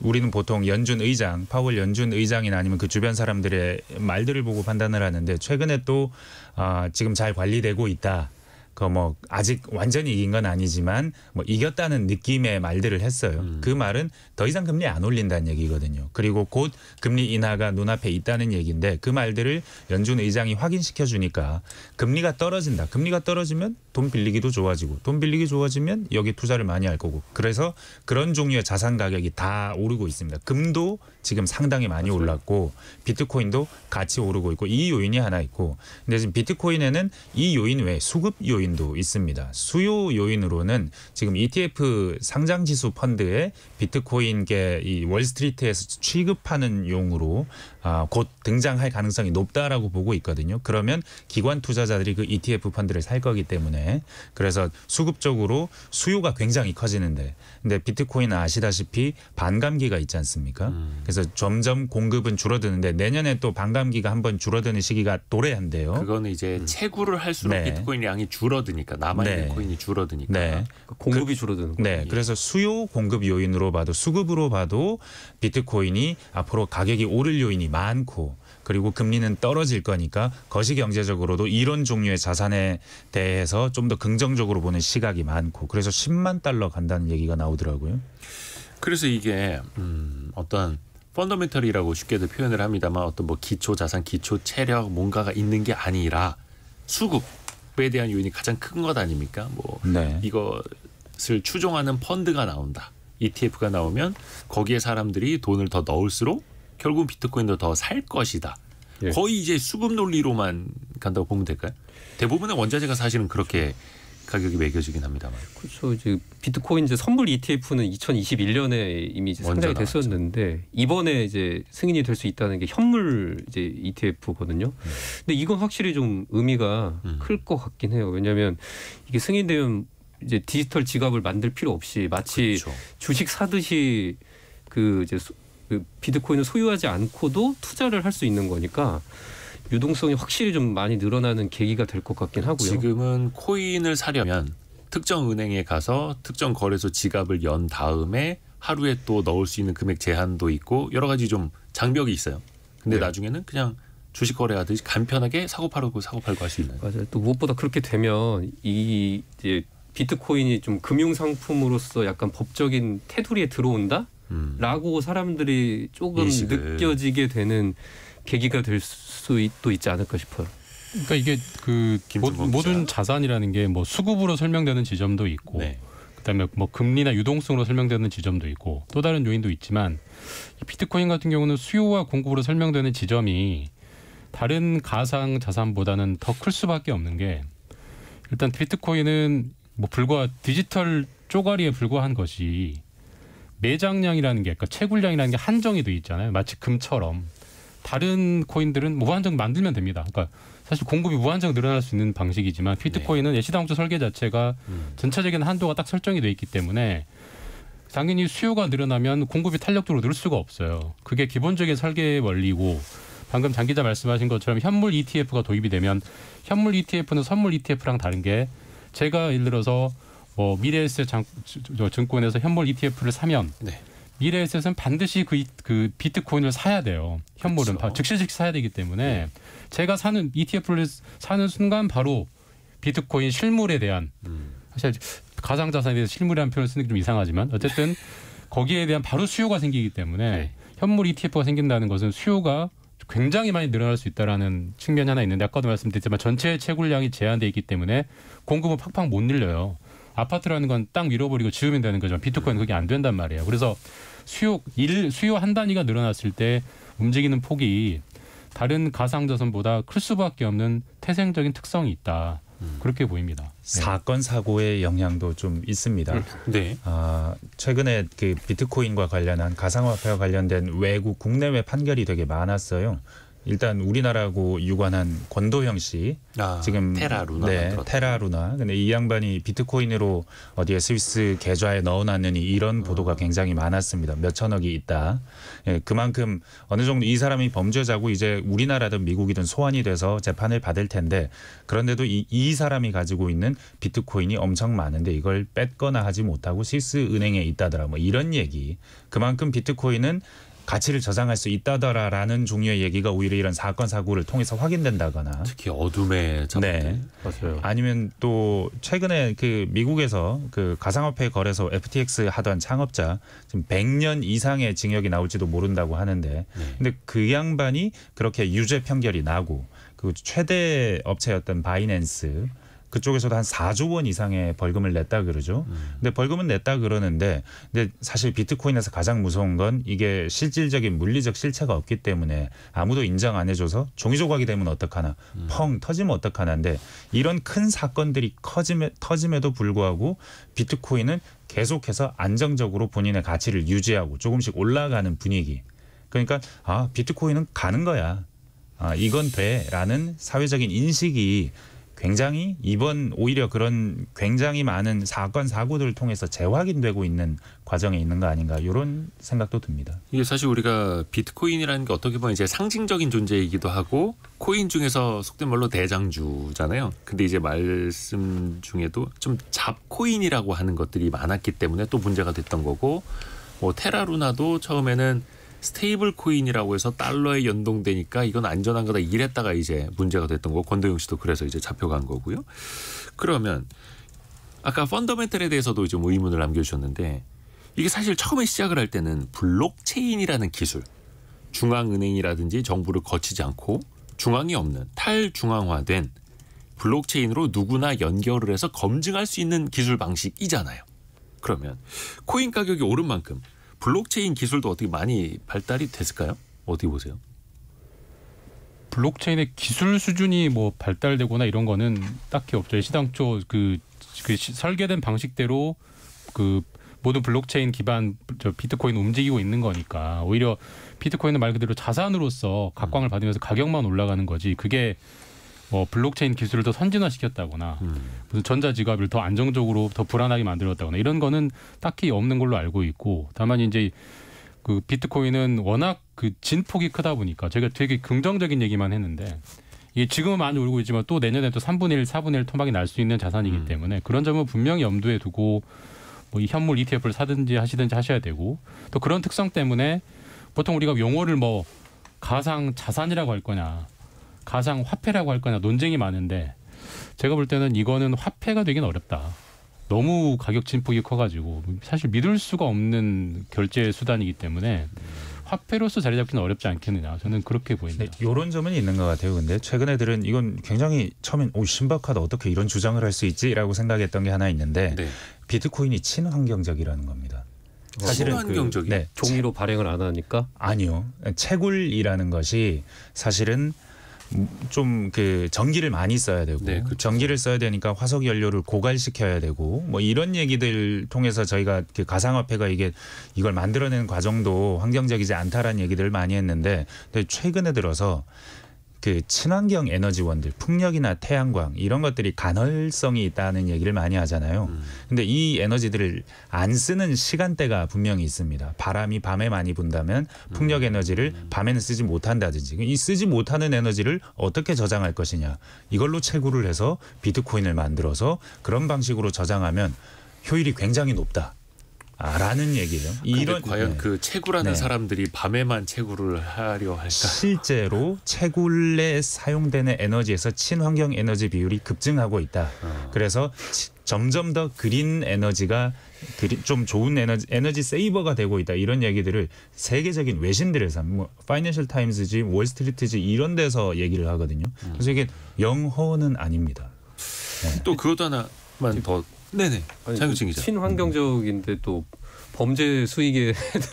우리는 보통 연준 의장, 파월 연준 의장이나 아니면 그 주변 사람들의 말들을 보고 판단을 하는데 최근에 또 아, 지금 잘 관리되고 있다. 그 뭐 아직 완전히 이긴 건 아니지만 뭐 이겼다는 느낌의 말들을 했어요. 음. 그 말은 더 이상 금리 안 올린다는 얘기거든요. 그리고 곧 금리 인하가 눈앞에 있다는 얘기인데 그 말들을 연준 의장이 확인시켜 주니까 금리가 떨어진다. 금리가 떨어지면 돈 빌리기도 좋아지고 돈 빌리기 좋아지면 여기 투자를 많이 할 거고 그래서 그런 종류의 자산 가격이 다 오르고 있습니다. 금도 지금 상당히 많이 맞아요. 올랐고 비트코인도 같이 오르고 있고 이 요인이 하나 있고 근데 지금 비트코인에는 이 요인 외에 수급 요인도 있습니다. 수요 요인으로는 지금 ETF 상장 지수 펀드에 비트코인계 이 월스트리트에서 취급하는 용으로 아, 곧 등장할 가능성이 높다라고 보고 있거든요. 그러면 기관 투자자들이 그 ETF 펀드를 살 거기 때문에 네. 그래서 수급적으로 수요가 굉장히 커지는데 근데 비트코인은 아시다시피 반감기가 있지 않습니까? 음. 그래서 점점 공급은 줄어드는데 내년에 또 반감기가 한번 줄어드는 시기가 도래한대요. 그거는 이제 음. 채굴을 할수록 네. 비트코인 양이 줄어드니까 남아있는 네. 코인이 줄어드니까 네. 그러니까 공급이 그, 줄어드는 거예요. 네, 그래서 수요 공급 요인으로 봐도 수급으로 봐도 비트코인이 앞으로 가격이 오를 요인이 많고 그리고 금리는 떨어질 거니까 거시 경제적으로도 이런 종류의 자산에 대해서 좀 더 긍정적으로 보는 시각이 많고 그래서 10만 달러 간다는 얘기가 나오더라고요. 그래서 이게 음 어떤 펀더멘털이라고 쉽게들 표현을 합니다만 어떤 뭐 기초 자산, 기초 체력 뭔가가 있는 게 아니라 수급에 대한 요인이 가장 큰 것 아닙니까? 뭐 네. 이것을 추종하는 펀드가 나온다. ETF가 나오면 거기에 사람들이 돈을 더 넣을수록 결국 은 비트코인도 더 살 것이다. 예. 거의 이제 수급 논리로만 간다고 보면 될까요? 대부분의 원자재가 사실은 그렇게 가격이 매겨지긴 합니다만. 그렇죠. 이제 비트코인 이제 선물 ETF는 2021년에 이미 이제 상장이 됐었는데 이번에 이제 승인이 될 수 있다는 게 현물 이제 ETF거든요. 음. 근데 이건 확실히 좀 의미가 음. 클것 같긴 해요. 왜냐하면 이게 승인되면 이제 디지털 지갑을 만들 필요 없이 마치 그렇죠. 주식 사듯이 그 이제 그 비트코인을 소유하지 않고도 투자를 할 수 있는 거니까 유동성이 확실히 좀 많이 늘어나는 계기가 될 것 같긴 하고요. 지금은 코인을 사려면 특정 은행에 가서 특정 거래소 지갑을 연 다음에 하루에 또 넣을 수 있는 금액 제한도 있고 여러 가지 좀 장벽이 있어요. 근데 네. 나중에는 그냥 주식 거래하듯이 간편하게 사고 팔고 사고 팔고 할 수 있는. 맞아요. 또 무엇보다 그렇게 되면 이 이제 비트코인이 좀 금융 상품으로서 약간 법적인 테두리에 들어온다 라고 사람들이 조금 인식을. 느껴지게 되는 계기가 될 수도 있지 않을까 싶어요. 그러니까 이게 그 모든 자산이라는 게 뭐 수급으로 설명되는 지점도 있고 네. 그다음에 뭐 금리나 유동성으로 설명되는 지점도 있고 또 다른 요인도 있지만 비트코인 같은 경우는 수요와 공급으로 설명되는 지점이 다른 가상 자산보다는 더 클 수밖에 없는 게 일단 비트코인은 뭐 불과 디지털 쪼가리에 불과한 것이 매장량이라는 게, 그러니까 채굴량이라는 게 한정이 돼 있잖아요. 마치 금처럼. 다른 코인들은 무한정 만들면 됩니다. 그러니까 사실 공급이 무한정 늘어날 수 있는 방식이지만 비트코인은 네. 예시당초 설계 자체가 음. 전체적인 한도가 딱 설정이 돼 있기 때문에 당연히 수요가 늘어나면 공급이 탄력적으로 늘 수가 없어요. 그게 기본적인 설계 원리고 방금 장 기자 말씀하신 것처럼 현물 ETF가 도입이 되면 현물 ETF는 선물 ETF랑 다른 게 제가 예를 들어서 뭐 미래에셋 증권에서 현물 ETF를 사면 네. 미래에셋은 반드시 그, 그 비트코인을 사야 돼요. 현물은 그렇죠. 즉시 즉시 사야 되기 때문에 네. 제가 사는 ETF를 사는 순간 바로 비트코인 실물에 대한 음. 사실 가상 자산에 대해서 실물이라는 표현을 쓰는 게 좀 이상하지만 어쨌든 거기에 대한 바로 수요가 생기기 때문에 네. 현물 ETF가 생긴다는 것은 수요가 굉장히 많이 늘어날 수 있다라는 측면이 하나 있는데 아까도 말씀드렸지만 전체 채굴량이 제한돼 있기 때문에 공급은 팍팍 못 늘려요. 아파트라는 건땅 밀어버리고 지으면 되는 거죠. 비트코인 그게 안 된단 말이에요. 그래서 수요 일 수요 한 단위가 늘어났을 때 움직이는 폭이 다른 가상 자산보다 클 수밖에 없는 태생적인 특성이 있다. 음. 그렇게 보입니다. 네. 사건 사고의 영향도 좀 있습니다. 음, 네. 아, 최근에 그 비트코인과 관련한 가상화폐와 관련된 외국 국내외 판결이 되게 많았어요. 일단 우리나라하고 유관한 권도형 씨 아, 지금 테라 루나 네, 테라 루나 근데 이 양반이 비트코인으로 어디에 스위스 계좌에 넣어놨느니 이런 어. 보도가 굉장히 많았습니다 몇 천억이 있다 예, 그만큼 어느 정도 이 사람이 범죄자고 이제 우리나라든 미국이든 소환이 돼서 재판을 받을 텐데 그런데도 이, 이 사람이 가지고 있는 비트코인이 엄청 많은데 이걸 뺐거나 하지 못하고 스위스 은행에 있다더라 뭐 이런 얘기 그만큼 비트코인은 가치를 저장할 수 있다더라라는 종류의 얘기가 오히려 이런 사건 사고를 통해서 확인된다거나 특히 어둠에 네. 맞아요. 아니면 또 최근에 그 미국에서 그 가상화폐 거래소 FTX 하던 창업자 지금 100년 이상의 징역이 나올지도 모른다고 하는데 네. 근데 그 양반이 그렇게 유죄 판결이 나고 그 최대 업체였던 바이낸스 그쪽에서도 한 4조 원 이상의 벌금을 냈다 그러죠. 음. 근데 벌금은 냈다 그러는데 근데 사실 비트코인에서 가장 무서운 건 이게 실질적인 물리적 실체가 없기 때문에 아무도 인정 안 해줘서 종이 조각이 되면 어떡하나 음. 펑 터지면 어떡하나인데 이런 큰 사건들이 커짐에, 터짐에도 불구하고 비트코인은 계속해서 안정적으로 본인의 가치를 유지하고 조금씩 올라가는 분위기. 그러니까 아 비트코인은 가는 거야. 아 이건 돼라는 사회적인 인식이 굉장히 이번 오히려 그런 굉장히 많은 사건 사고들을 통해서 재확인되고 있는 과정에 있는 거 아닌가 이런 생각도 듭니다. 이게 사실 우리가 비트코인이라는 게 어떻게 보면 이제 상징적인 존재이기도 하고 코인 중에서 속된 말로 대장주잖아요. 근데 이제 말씀 중에도 좀 잡코인이라고 하는 것들이 많았기 때문에 또 문제가 됐던 거고 뭐 테라루나도 처음에는 스테이블 코인이라고 해서 달러에 연동되니까 이건 안전한 거다 이랬다가 이제 문제가 됐던 거고 권도영 씨도 그래서 이제 잡혀간 거고요. 그러면 아까 펀더멘털에 대해서도 좀 의문을 남겨주셨는데 이게 사실 처음에 시작을 할 때는 블록체인이라는 기술 중앙은행이라든지 정부를 거치지 않고 중앙이 없는 탈중앙화된 블록체인으로 누구나 연결을 해서 검증할 수 있는 기술 방식이잖아요. 그러면 코인 가격이 오른 만큼 블록체인 기술도 어떻게 많이 발달이 됐을까요? 어디 보세요? 블록체인의 기술 수준이 뭐 발달되거나 이런 거는 딱히 없죠. 시당초 그, 그 시, 설계된 방식대로 그 모든 블록체인 기반 저 비트코인 움직이고 있는 거니까 오히려 비트코인은 말 그대로 자산으로서 각광을 음. 받으면서 가격만 올라가는 거지 그게 뭐 블록체인 기술을 더 선진화시켰다거나 음. 무슨 전자지갑을 더 안정적으로 더 불안하게 만들었다거나 이런 거는 딱히 없는 걸로 알고 있고 다만 이제 그 비트코인은 워낙 그 진폭이 크다 보니까 제가 되게 긍정적인 얘기만 했는데 이게 지금은 많이 오르고 있지만 또 내년에 또 3분의 1, 4분의 1 토막이 날 수 있는 자산이기 음. 때문에 그런 점은 분명히 염두에 두고 뭐이 현물 ETF를 사든지 하시든지 하셔야 되고 또 그런 특성 때문에 보통 우리가 용어를 뭐 가상 자산이라고 할 거냐 가상 화폐라고 할 거냐 논쟁이 많은데 제가 볼 때는 이거는 화폐가 되긴 어렵다. 너무 가격 진폭이 커가지고 사실 믿을 수가 없는 결제 수단이기 때문에 화폐로서 자리 잡기는 어렵지 않겠느냐 저는 그렇게 보입니다. 네, 이런 점은 있는 것 같아요. 근데 최근에 들은 이건 굉장히 처음엔 오 신박하다 어떻게 이런 주장을 할 수 있지라고 생각했던 게 하나 있는데 네. 비트코인이 친환경적이라는 겁니다. 사실은 환경적인 그, 네, 종이로 발행을 안 하니까 아니요 채굴이라는 것이 사실은 좀그 전기를 많이 써야 되고 네, 그렇죠. 전기를 써야 되니까 화석 연료를 고갈시켜야 되고 뭐 이런 얘기들 통해서 저희가 그 가상화폐가 이게 이걸 만들어내는 과정도 환경적이지 않다라는 얘기들을 많이 했는데 근데 최근에 들어서 그 친환경 에너지원들 풍력이나 태양광 이런 것들이 간헐성이 있다는 얘기를 많이 하잖아요. 음. 근데 이 에너지들을 안 쓰는 시간대가 분명히 있습니다. 바람이 밤에 많이 분다면 풍력 음. 에너지를 밤에는 쓰지 못한다든지 그 이 쓰지 못하는 에너지를 어떻게 저장할 것이냐 이걸로 채굴을 해서 비트코인을 만들어서 그런 방식으로 저장하면 효율이 굉장히 높다. 아, 라는 얘기예요. 이런 과연 네. 그 채굴하는 네. 사람들이 밤에만 채굴을 하려 할까? 실제로 채굴에 사용되는 에너지에서 친환경 에너지 비율이 급증하고 있다. 어. 그래서 점점 더 그린 에너지가 좀 좋은 에너지 에너지 세이버가 되고 있다 이런 얘기들을 세계적인 외신들에서 뭐 파이낸셜 타임스지 월스트리트지 이런 데서 얘기를 하거든요. 음. 그래서 이게 영허는 아닙니다. 네. 또 그것 하나만 더 네네. 자유증이죠. 친환경적인데 또 범죄 수익에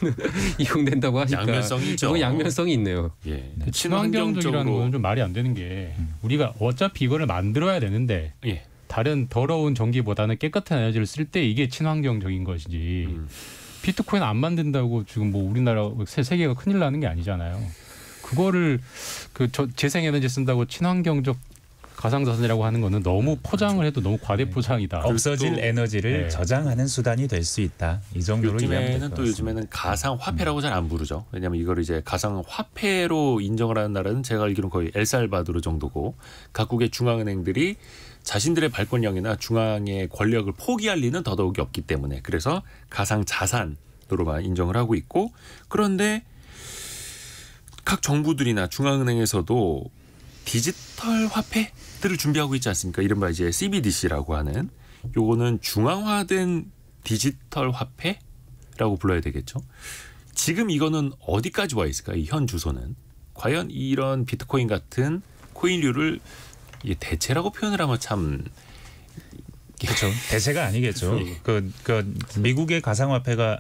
이용된다고 하니까 양면성이 죠 양면성이 있네요. 예. 친환경적이라는 건 좀 말이 안 되는 게 음. 우리가 어차피 이거를 만들어야 되는데 예. 다른 더러운 전기보다는 깨끗한 에너지를 쓸 때 이게 친환경적인 것이지 음. 비트코인 안 만든다고 지금 뭐 우리나라 세계가 큰일 나는 게 아니잖아요. 그거를 그 재생에너지 쓴다고 친환경적 가상자산이라고 하는 거는 너무 포장을 해도 너무 과대 네. 포장이다. 네. 없어질 에너지를 네. 저장하는 수단이 될 수 있다. 이 정도로 요즘에는 또 요즘에는 음. 가상 화폐라고 잘 안 부르죠. 왜냐하면 이걸 이제 가상 화폐로 인정을 하는 나라는 제가 알기로는 거의 엘살바도르 정도고 각국의 중앙은행들이 자신들의 발권력이나 중앙의 권력을 포기할 리는 더더욱이 없기 때문에 그래서 가상 자산으로만 인정을 하고 있고 그런데 각 정부들이나 중앙은행에서도 디지털 화폐 액트를 준비하고 있지 않습니까? 이른바 이제 CBDC라고 하는 요거는 중앙화된 디지털 화폐라고 불러야 되겠죠. 지금 이거는 어디까지 와 있을까? 이 현 주소는 과연 이런 비트코인 같은 코인류를 대체라고 표현을 하면 참 그렇죠. 대세가 아니겠죠. 예. 그, 그 미국의 가상화폐가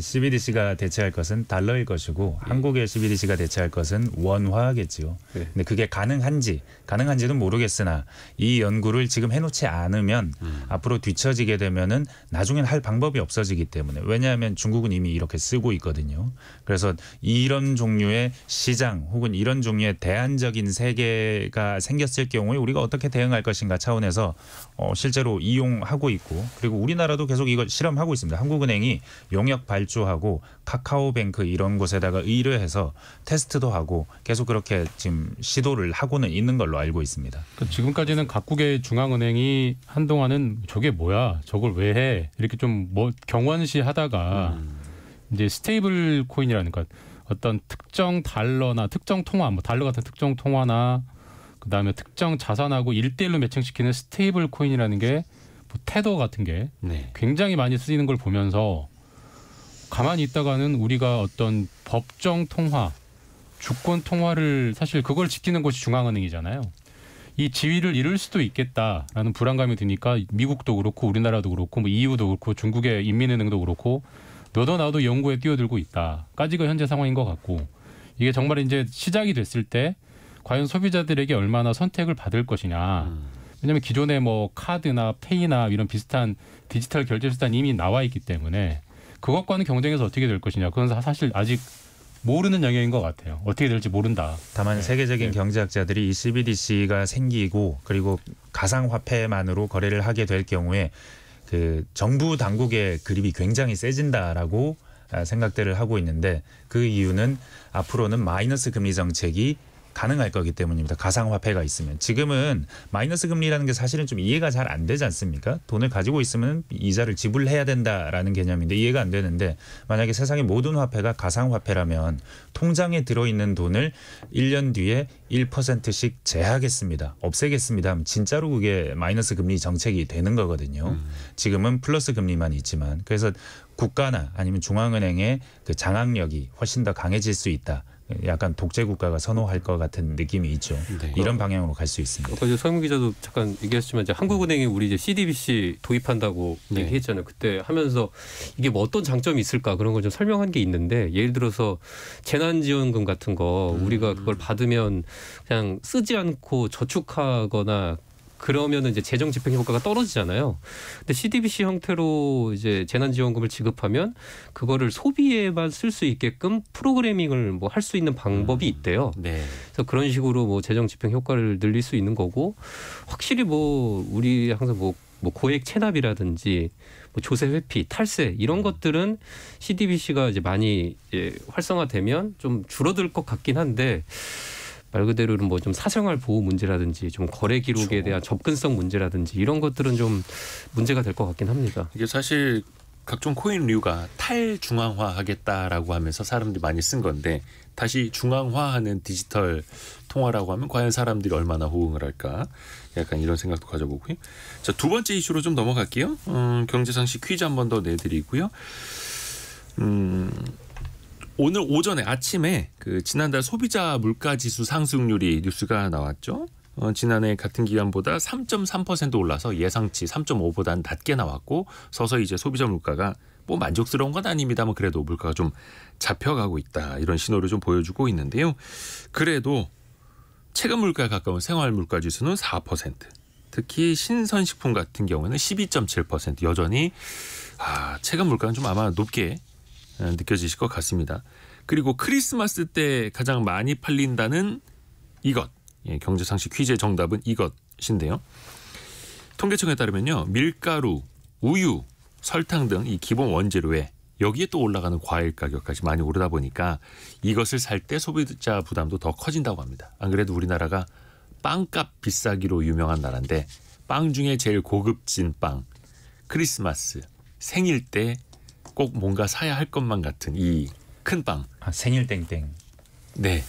CBDC가 대체할 것은 달러일 것이고 예. 한국의 CBDC가 대체할 것은 원화겠지요. 예. 근데 그게 가능한지 가능한지는 모르겠으나 이 연구를 지금 해놓지 않으면 음. 앞으로 뒤처지게 되면은 나중엔 할 방법이 없어지기 때문에 왜냐하면 중국은 이미 이렇게 쓰고 있거든요. 그래서 이런 종류의 시장 혹은 이런 종류의 대안적인 세계가 생겼을 경우에 우리가 어떻게 대응할 것인가 차원에서 어, 실제로 이용하고 있고 그리고 우리나라도 계속 이걸 실험하고 있습니다. 한국은행이 용역 발주하고 카카오뱅크 이런 곳에다가 의뢰해서 테스트도 하고 계속 그렇게 지금 시도를 하고는 있는 걸로 알고 있습니다. 그러니까 지금까지는 각국의 중앙은행이 한동안은 저게 뭐야 저걸 왜 해 이렇게 좀 뭐 경원시 하다가 음. 이제 스테이블 코인이라는 것 그러니까 어떤 특정 달러나 특정 통화 뭐 달러 같은 특정 통화나 그다음에 특정 자산하고 일대일로 매칭시키는 스테이블 코인이라는 게뭐 테더 같은 게 네. 굉장히 많이 쓰이는 걸 보면서 가만히 있다가는 우리가 어떤 법정 통화, 주권 통화를 사실 그걸 지키는 곳이 중앙은행이잖아요. 이 지위를 잃을 수도 있겠다라는 불안감이 드니까 미국도 그렇고 우리나라도 그렇고 뭐 EU도 그렇고 중국의 인민은행도 그렇고 너도 나도 연구에 뛰어들고 있다까지가 현재 상황인 것 같고 이게 정말 이제 시작이 됐을 때 과연 소비자들에게 얼마나 선택을 받을 것이냐. 음. 왜냐하면 기존에 뭐 카드나 페이나 이런 비슷한 디지털 결제 수단이 이미 나와 있기 때문에 그것과는 경쟁에서 어떻게 될 것이냐. 그건 사실 아직 모르는 영역인 것 같아요. 어떻게 될지 모른다. 다만 네. 세계적인 네. 경제학자들이 이 CBDC가 생기고 그리고 가상화폐만으로 거래를 하게 될 경우에 그 정부 당국의 그립이 굉장히 세진다라고 아, 생각들을 하고 있는데 그 이유는 앞으로는 마이너스 금리 정책이 가능할 거기 때문입니다. 가상화폐가 있으면. 지금은 마이너스 금리라는 게 사실은 좀 이해가 잘 안 되지 않습니까? 돈을 가지고 있으면 이자를 지불해야 된다라는 개념인데 이해가 안 되는데 만약에 세상의 모든 화폐가 가상화폐라면 통장에 들어있는 돈을 1년 뒤에 1%씩 제하겠습니다. 없애겠습니다 하면 진짜로 그게 마이너스 금리 정책이 되는 거거든요. 음. 지금은 플러스 금리만 있지만 그래서 국가나 아니면 중앙은행의 그 장악력이 훨씬 더 강해질 수 있다. 약간 독재 국가가 선호할 것 같은 느낌이 있죠. 네. 이런 방향으로 갈 수 있습니다. 아까 이제 서영 기자도 잠깐 얘기했지만 이제 한국은행이 우리 이제 CDBC 도입한다고 네. 얘기했잖아요. 그때 하면서 이게 뭐 어떤 장점이 있을까 그런 걸 좀 설명한 게 있는데 예를 들어서 재난지원금 같은 거 음. 우리가 그걸 받으면 그냥 쓰지 않고 저축하거나 그러면은 이제 재정 집행 효과가 떨어지잖아요. 근데 CDBC 형태로 이제 재난지원금을 지급하면 그거를 소비에만 쓸 수 있게끔 프로그래밍을 뭐 할 수 있는 방법이 음, 있대요. 네. 그래서 그런 식으로 뭐 재정 집행 효과를 늘릴 수 있는 거고 확실히 뭐 우리 항상 뭐뭐 뭐 고액 체납이라든지 뭐 조세 회피, 탈세 이런 음. 것들은 CDBC가 이제 많이 이제 예, 활성화되면 좀 줄어들 것 같긴 한데 말 그대로 는뭐 좀 사생활 보호 문제라든지 좀 거래 기록에 그렇죠. 대한 접근성 문제라든지 이런 것들은 좀 문제가 될 것 같긴 합니다. 이게 사실 각종 코인류가 탈중앙화하겠다라고 하면서 사람들이 많이 쓴 건데 다시 중앙화하는 디지털 통화라고 하면 과연 사람들이 얼마나 호응을 할까 약간 이런 생각도 가져보고요. 자두 번째 이슈로 좀 넘어갈게요. 음, 경제상식 퀴즈 한 번 더 내드리고요. 음. 오늘 오전에 아침에 그 지난달 소비자 물가 지수 상승률이 뉴스가 나왔죠. 어, 지난해 같은 기간보다 3.3% 올라서 예상치 3.5보단 낮게 나왔고 서서히 이제 소비자 물가가 뭐 만족스러운 건 아닙니다만 뭐 그래도 물가가 좀 잡혀가고 있다 이런 신호를 좀 보여주고 있는데요. 그래도 체감 물가에 가까운 생활 물가 지수는 4%. 특히 신선식품 같은 경우는 에12.7% 여전히 아, 체감 물가는 좀 아마 높게 예, 느껴지실 것 같습니다. 그리고 크리스마스 때 가장 많이 팔린다는 이것. 예, 경제상식 퀴즈의 정답은 이것인데요. 통계청에 따르면요. 밀가루, 우유, 설탕 등 이 기본 원재료에 여기에 또 올라가는 과일 가격까지 많이 오르다 보니까 이것을 살 때 소비자 부담도 더 커진다고 합니다. 안 그래도 우리나라가 빵값 비싸기로 유명한 나라인데 빵 중에 제일 고급진 빵 크리스마스 생일 때꼭 뭔가 사야 할 것만 같은 이 큰 빵. 아, 생일 땡땡. 네.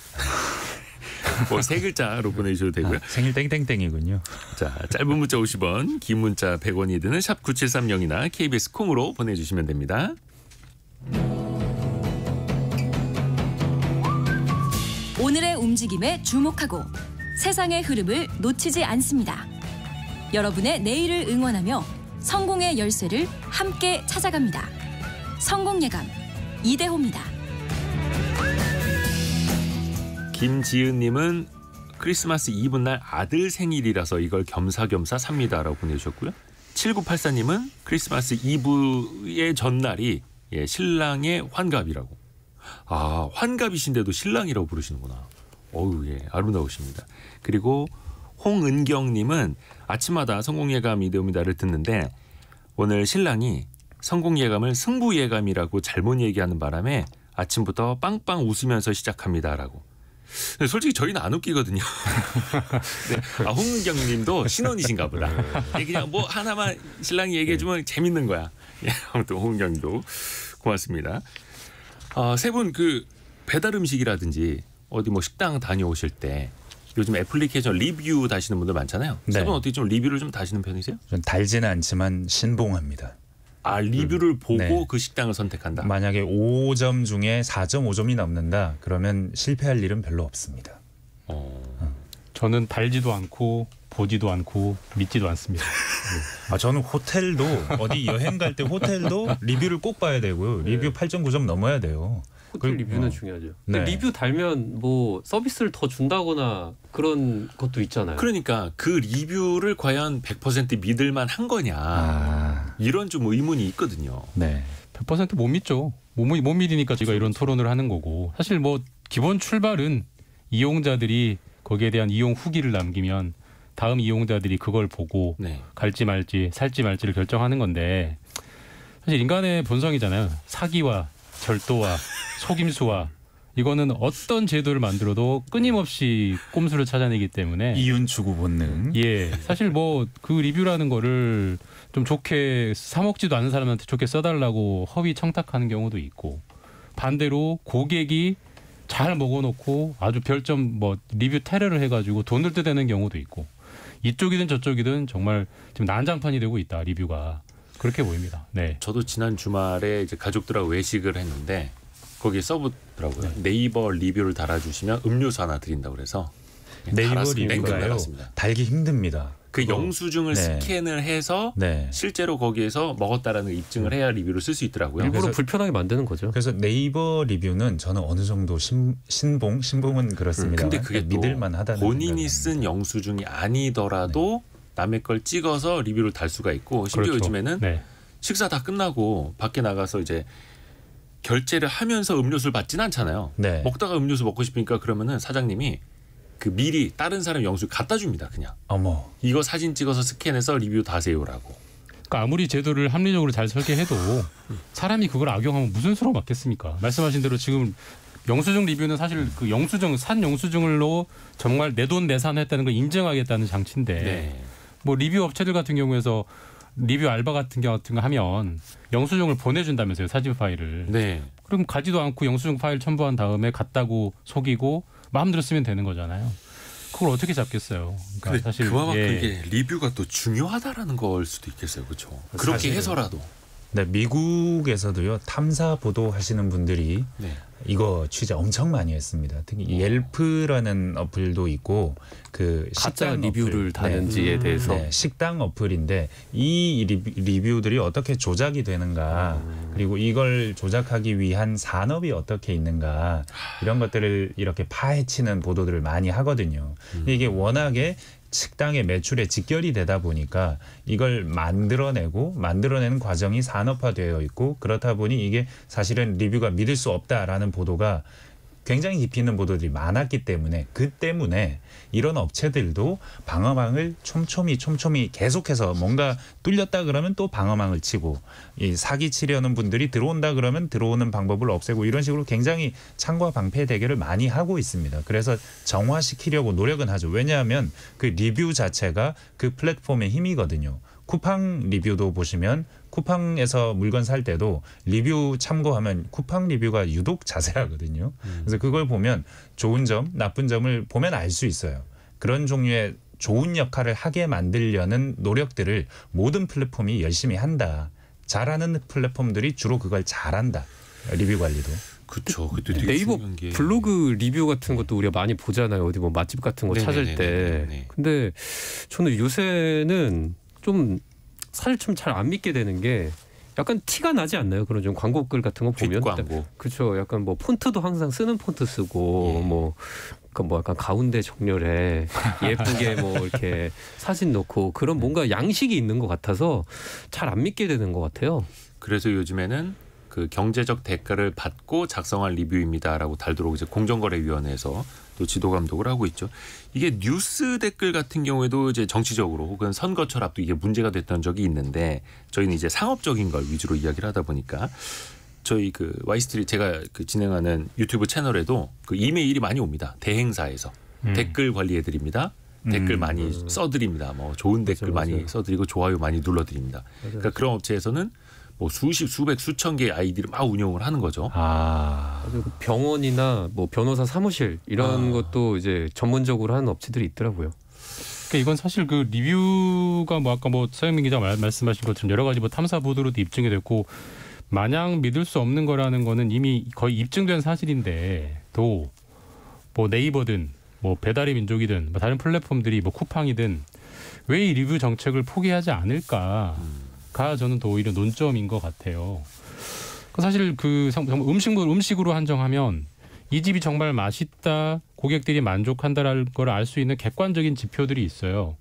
뭐 세 글자로 보내주셔도 되고요. 아, 생일 땡땡땡이군요. 자 짧은 문자 50원, 긴 문자 100원이 드는 샵 9730이나 KBS 콩으로 보내주시면 됩니다. 오늘의 움직임에 주목하고 세상의 흐름을 놓치지 않습니다. 여러분의 내일을 응원하며 성공의 열쇠를 함께 찾아갑니다. 성공 예감 이대호입니다. 김지은님은 크리스마스 이브 날 아들 생일이라서 이걸 겸사겸사 삽니다라고 보내주셨고요. 7984님은 크리스마스 이브의 전날이 예, 신랑의 환갑이라고. 아 환갑이신데도 신랑이라고 부르시는구나. 어우 예 아름다우십니다. 그리고 홍은경님은 아침마다 성공예감 이대옵니다를 듣는데 오늘 신랑이 성공 예감을 승부 예감이라고 잘못 얘기하는 바람에 아침부터 빵빵 웃으면서 시작합니다라고. 솔직히 저희는 안 웃기거든요. 네. 아, 홍경님도 신혼이신가 보다. 네. 그냥 뭐 하나만 신랑이 얘기해주면 네. 재밌는 거야. 예, 아무튼 홍경경도 고맙습니다. 어, 아, 세분 그 배달 음식이라든지 어디 뭐 식당 다녀오실 때 요즘 애플리케이션 리뷰 다시는 분들 많잖아요. 네. 세분 어떻게 좀 리뷰를 좀 다시는 편이세요? 좀 달지는 않지만 신봉합니다. 아 음. 리뷰를 음. 보고 네. 그 식당을 선택한다. 만약에 5점 중에 4.5점이 넘는다. 그러면 실패할 일은 별로 없습니다. 어. 어. 저는 달지도 않고 보지도 않고 믿지도 않습니다. 네. 아 저는 호텔도 어디 여행 갈 때 호텔도 리뷰를 꼭 봐야 되고요. 리뷰 네. 8.9점 넘어야 돼요. 호텔 그, 음. 리뷰는 어. 중요하죠. 근데 네. 리뷰 달면 뭐 서비스를 더 준다거나 그런 것도 있잖아요. 그러니까 그 리뷰를 과연 100% 믿을만 한 거냐 아. 이런 좀 의문이 있거든요. 네, 100%못 믿죠. 못, 못 믿으니까 제가 그렇죠, 이런 그렇죠. 토론을 하는 거고 사실 뭐 기본 출발은 이용자들이 거기에 대한 이용 후기를 남기면 다음 이용자들이 그걸 보고 네. 갈지 말지 살지 말지를 결정하는 건데 사실 인간의 본성이잖아요. 사기와 절도와 속임수와 이거는 어떤 제도를 만들어도 끊임없이 꼼수를 찾아내기 때문에 이윤 추구 본능. 예. 사실 뭐 그 리뷰라는 거를 좀 좋게 사 먹지도 않은 사람한테 좋게 써달라고 허위 청탁하는 경우도 있고 반대로 고객이 잘 먹어놓고 아주 별점 뭐 리뷰 테러를 해가지고 돈을 뜯어내는 경우도 있고 이쪽이든 저쪽이든 정말 지금 난장판이 되고 있다 리뷰가 그렇게 보입니다. 네. 저도 지난 주말에 이제 가족들하고 외식을 했는데 거기서브더라고요 네. 네이버 리뷰를 달아주시면 음료수 하나 드린다고 그래서 네이버 리뷰가요. 네, 달기 힘듭니다. 그 영수증을 네. 스캔을 해서 네. 실제로 거기에서 먹었다라는 입증을 네. 해야 리뷰를 쓸 수 있더라고요. 일부러 불편하게 만드는 거죠. 그래서 네이버 리뷰는 저는 어느 정도 신, 신봉 신봉은 그렇습니다. 음, 근데 그게 믿을 만하다는 본인이 쓴 영수증이 아니더라도 네. 남의 걸 찍어서 리뷰를 달 수가 있고 심지어 그렇죠. 요즘에는 네. 식사 다 끝나고 밖에 나가서 이제 결제를 하면서 음료수를 받지는 않잖아요. 네. 먹다가 음료수 먹고 싶으니까 그러면은 사장님이 그 미리 다른 사람 영수증 갖다 줍니다. 그냥. 어머. 이거 사진 찍어서 스캔해서 리뷰 다세요라고. 그러니까 아무리 제도를 합리적으로 잘 설계해도 사람이 그걸 악용하면 무슨 수로 맞겠습니까? 말씀하신 대로 지금 영수증 리뷰는 사실 그 영수증 산 영수증으로 정말 내 돈 내산했다는 걸 인정하겠다는 장치인데 네. 뭐 리뷰 업체들 같은 경우에서 리뷰 알바 같은 게 같은 거 하면 영수증을 보내준다면서요 사진 파일을. 네. 그럼 가지도 않고 영수증 파일 첨부한 다음에 갔다고 속이고 마음대로 쓰면 되는 거잖아요. 그걸 어떻게 잡겠어요? 그러니까 사실 그만큼 예. 이게 리뷰가 또 중요하다라는 걸 수도 있겠어요, 그렇죠? 그렇게 해서라도. 근데 네, 미국에서도요 탐사 보도 하시는 분들이 네. 이거 취재 엄청 많이 했습니다. 특히 오. 옐프라는 어플도 있고 그 식당 리뷰를 다는지에 네. 대해서 네. 식당 어플인데 이 리뷰, 들이 어떻게 조작이 되는가 오. 음. 그리고 이걸 조작하기 위한 산업이 어떻게 있는가 이런 것들을 이렇게 파헤치는 보도들을 많이 하거든요. 음. 이게 워낙에 식당의 매출에 직결이 되다 보니까 이걸 만들어내고 만들어내는 과정이 산업화되어 있고 그렇다 보니 이게 사실은 리뷰가 믿을 수 없다라는 보도가 굉장히 깊이 있는 보도들이 많았기 때문에 그 때문에 이런 업체들도 방어망을 촘촘히 촘촘히 계속해서 뭔가 뚫렸다 그러면 또 방어망을 치고 이 사기 치려는 분들이 들어온다 그러면 들어오는 방법을 없애고 이런 식으로 굉장히 창과 방패 대결을 많이 하고 있습니다. 그래서 정화시키려고 노력은 하죠. 왜냐하면 그 리뷰 자체가 그 플랫폼의 힘이거든요. 쿠팡 리뷰도 보시면 쿠팡에서 물건 살 때도 리뷰 참고하면 쿠팡 리뷰가 유독 자세하거든요. 음. 그래서 그걸 보면 좋은 점, 나쁜 점을 보면 알 수 있어요. 그런 종류의 좋은 역할을 하게 만들려는 노력들을 모든 플랫폼이 열심히 한다. 잘하는 플랫폼들이 주로 그걸 잘한다. 리뷰 관리도. 그렇죠. 네이버 게... 블로그 리뷰 같은 것도 우리가 많이 보잖아요. 어디 뭐 맛집 같은 거 네네네네. 찾을 때. 근데 저는 요새는 좀 사실 좀잘 안 믿게 되는 게 약간 티가 나지 않나요? 그런 좀 광고 글 같은 거 보면 광고. 그쵸 약간 뭐 폰트도 항상 쓰는 폰트 쓰고 예. 뭐그니까뭐 그 뭐 약간 가운데 정렬에 예쁘게 뭐 이렇게 사진 넣고 그런 뭔가 양식이 있는 것 같아서 잘 안 믿게 되는 것 같아요. 그래서 요즘에는 그 경제적 대가를 받고 작성한 리뷰입니다라고 달도록 이제 공정거래위원회에서 또 지도 감독을 하고 있죠. 이게 뉴스 댓글 같은 경우에도 이제 정치적으로 혹은 선거철 앞도 이게 문제가 됐던 적이 있는데 저희는 이제 상업적인 걸 위주로 이야기를 하다 보니까 저희 그 와이스트리 제가 그 진행하는 유튜브 채널에도 그 이메일이 많이 옵니다. 대행사에서 음. 댓글 관리해 드립니다. 댓글 음. 많이 써드립니다. 뭐 좋은 댓글 맞아, 많이 써드리고 좋아요 많이 눌러드립니다. 맞아, 그러니까 그런 업체에서는 뭐 수십 수백 수천 개의 아이디를 막 운영을 하는 거죠. 아. 그 병원이나 뭐 변호사 사무실 이런 아. 것도 이제 전문적으로 하는 업체들이 있더라고요. 그러니까 이건 사실 그 리뷰가 뭐 아까 뭐 서영민 기자 말, 씀하신 것처럼 여러 가지 뭐 탐사 보도로도 입증이 됐고 마냥 믿을 수 없는 거라는 거는 이미 거의 입증된 사실인데 또 뭐 네이버든 뭐 배달의 민족이든 뭐 다른 플랫폼들이 뭐 쿠팡이든 왜 이 리뷰 정책을 포기하지 않을까? 음. 가 저는 더 오히려 논점인 것 같아요. 그 사실 그 음식물 음식으로 한정하면 이 집이 정말 맛있다, 고객들이 만족한다라는 걸 알 수 있는 객관적인 지표들이 있어요.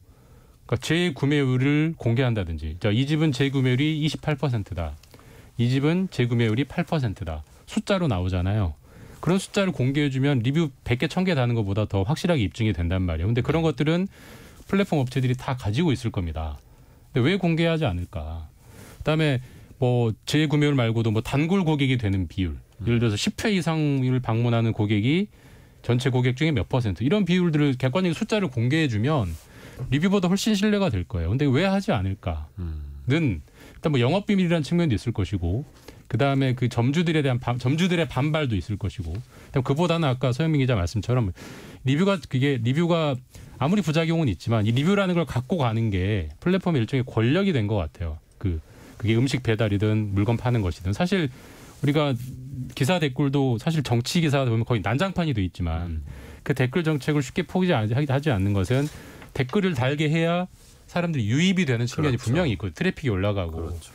그러니까 재구매율을 공개한다든지, 이 집은 재구매율이 28%다. 이 집은 재구매율이 8%다. 숫자로 나오잖아요. 그런 숫자를 공개해주면 리뷰 100개, 1000개 다는 것보다 더 확실하게 입증이 된단 말이에요. 근데 그런 것들은 플랫폼 업체들이 다 가지고 있을 겁니다. 왜 공개하지 않을까? 그다음에 뭐 재구매율 말고도 뭐 단골 고객이 되는 비율, 음. 예를 들어서 10회 이상을 방문하는 고객이 전체 고객 중에 몇 퍼센트 이런 비율들을 객관적인 숫자를 공개해주면 리뷰보다 훨씬 신뢰가 될 거예요. 근데 왜 하지 않을까는 음. 일단 뭐 영업 비밀이라는 측면도 있을 것이고 그다음에 그 점주들에 대한 바, 점주들의 반발도 있을 것이고 그보다는 아까 서영민 기자 말씀처럼 리뷰가 그게 리뷰가 아무리 부작용은 있지만 이 리뷰라는 걸 갖고 가는 게 플랫폼의 일종의 권력이 된 것 같아요. 그 그게 음식 배달이든 물건 파는 것이든 사실 우리가 기사 댓글도 사실 정치 기사 보면 거의 난장판이 돼 있지만 음. 그 댓글 정책을 쉽게 포기하지 않는 것은 댓글을 달게 해야 사람들이 유입이 되는 측면이 그렇죠. 분명히 있고 트래픽이 올라가고 그렇죠.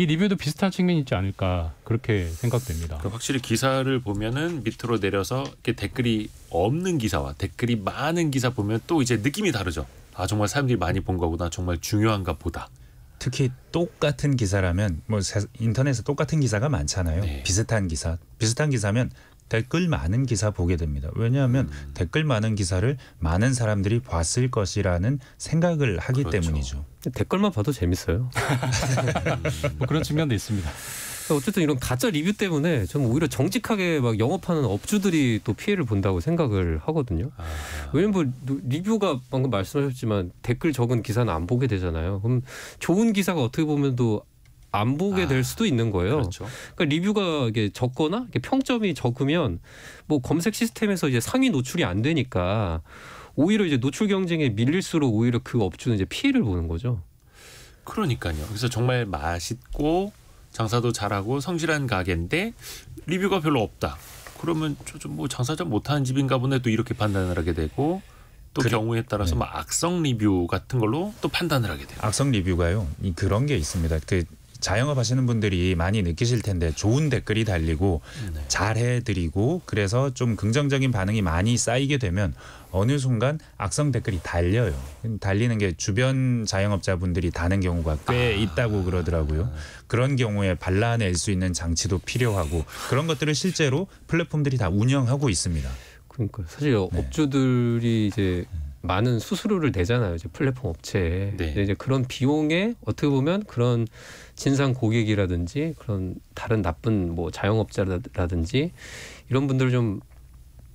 이 리뷰도 비슷한 측면이 있지 않을까 그렇게 생각됩니다. 확실히 기사를 보면은 밑으로 내려서 이렇게 댓글이 없는 기사와 댓글이 많은 기사 보면 또 이제 느낌이 다르죠. 아 정말 사람들이 많이 본 거구나. 정말 중요한가 보다. 특히 똑같은 기사라면 뭐 인터넷에 똑같은 기사가 많잖아요. 네. 비슷한 기사, 비슷한 기사면 댓글 많은 기사 보게 됩니다. 왜냐하면 음. 댓글 많은 기사를 많은 사람들이 봤을 것이라는 생각을 하기 그렇죠. 때문이죠. 댓글만 봐도 재밌어요. 뭐 그런 측면도 있습니다. 그러니까 어쨌든 이런 가짜 리뷰 때문에 저는 오히려 정직하게 막 영업하는 업주들이 또 피해를 본다고 생각을 하거든요. 아... 왜냐면 뭐 리뷰가 방금 말씀하셨지만 댓글 적은 기사는 안 보게 되잖아요. 그럼 좋은 기사가 어떻게 보면 또안 보게 아, 될 수도 있는 거예요. 그렇죠. 그러니까 리뷰가 이게 적거나 평점이 적으면 뭐 검색 시스템에서 이제 상위 노출이 안 되니까 오히려 이제 노출 경쟁에 밀릴수록 오히려 그 업주는 이제 피해를 보는 거죠. 그러니까요. 그래서 정말 맛있고 장사도 잘하고 성실한 가게인데 리뷰가 별로 없다. 그러면 좀뭐 장사 좀 못하는 집인가 보네 또 이렇게 판단을 하게 되고 또 그래. 경우에 따라서 네. 막 뭐 악성 리뷰 같은 걸로 또 판단을 하게 돼요. 악성 리뷰가요. 그런 게 있습니다. 그 자영업 하시는 분들이 많이 느끼실 텐데 좋은 댓글이 달리고 네. 잘해드리고 그래서 좀 긍정적인 반응이 많이 쌓이게 되면 어느 순간 악성 댓글이 달려요. 달리는 게 주변 자영업자분들이 다는 경우가 꽤 아. 있다고 그러더라고요. 그런 경우에 발라낼 수 있는 장치도 필요하고 그런 것들을 실제로 플랫폼들이 다 운영하고 있습니다. 그러니까 사실 네. 업주들이 이제 음. 많은 수수료를 내잖아요. 이제 플랫폼 업체에. 네. 이제 그런 비용에 어떻게 보면 그런 진상 고객이라든지 그런 다른 나쁜 뭐 자영업자라든지 이런 분들을 좀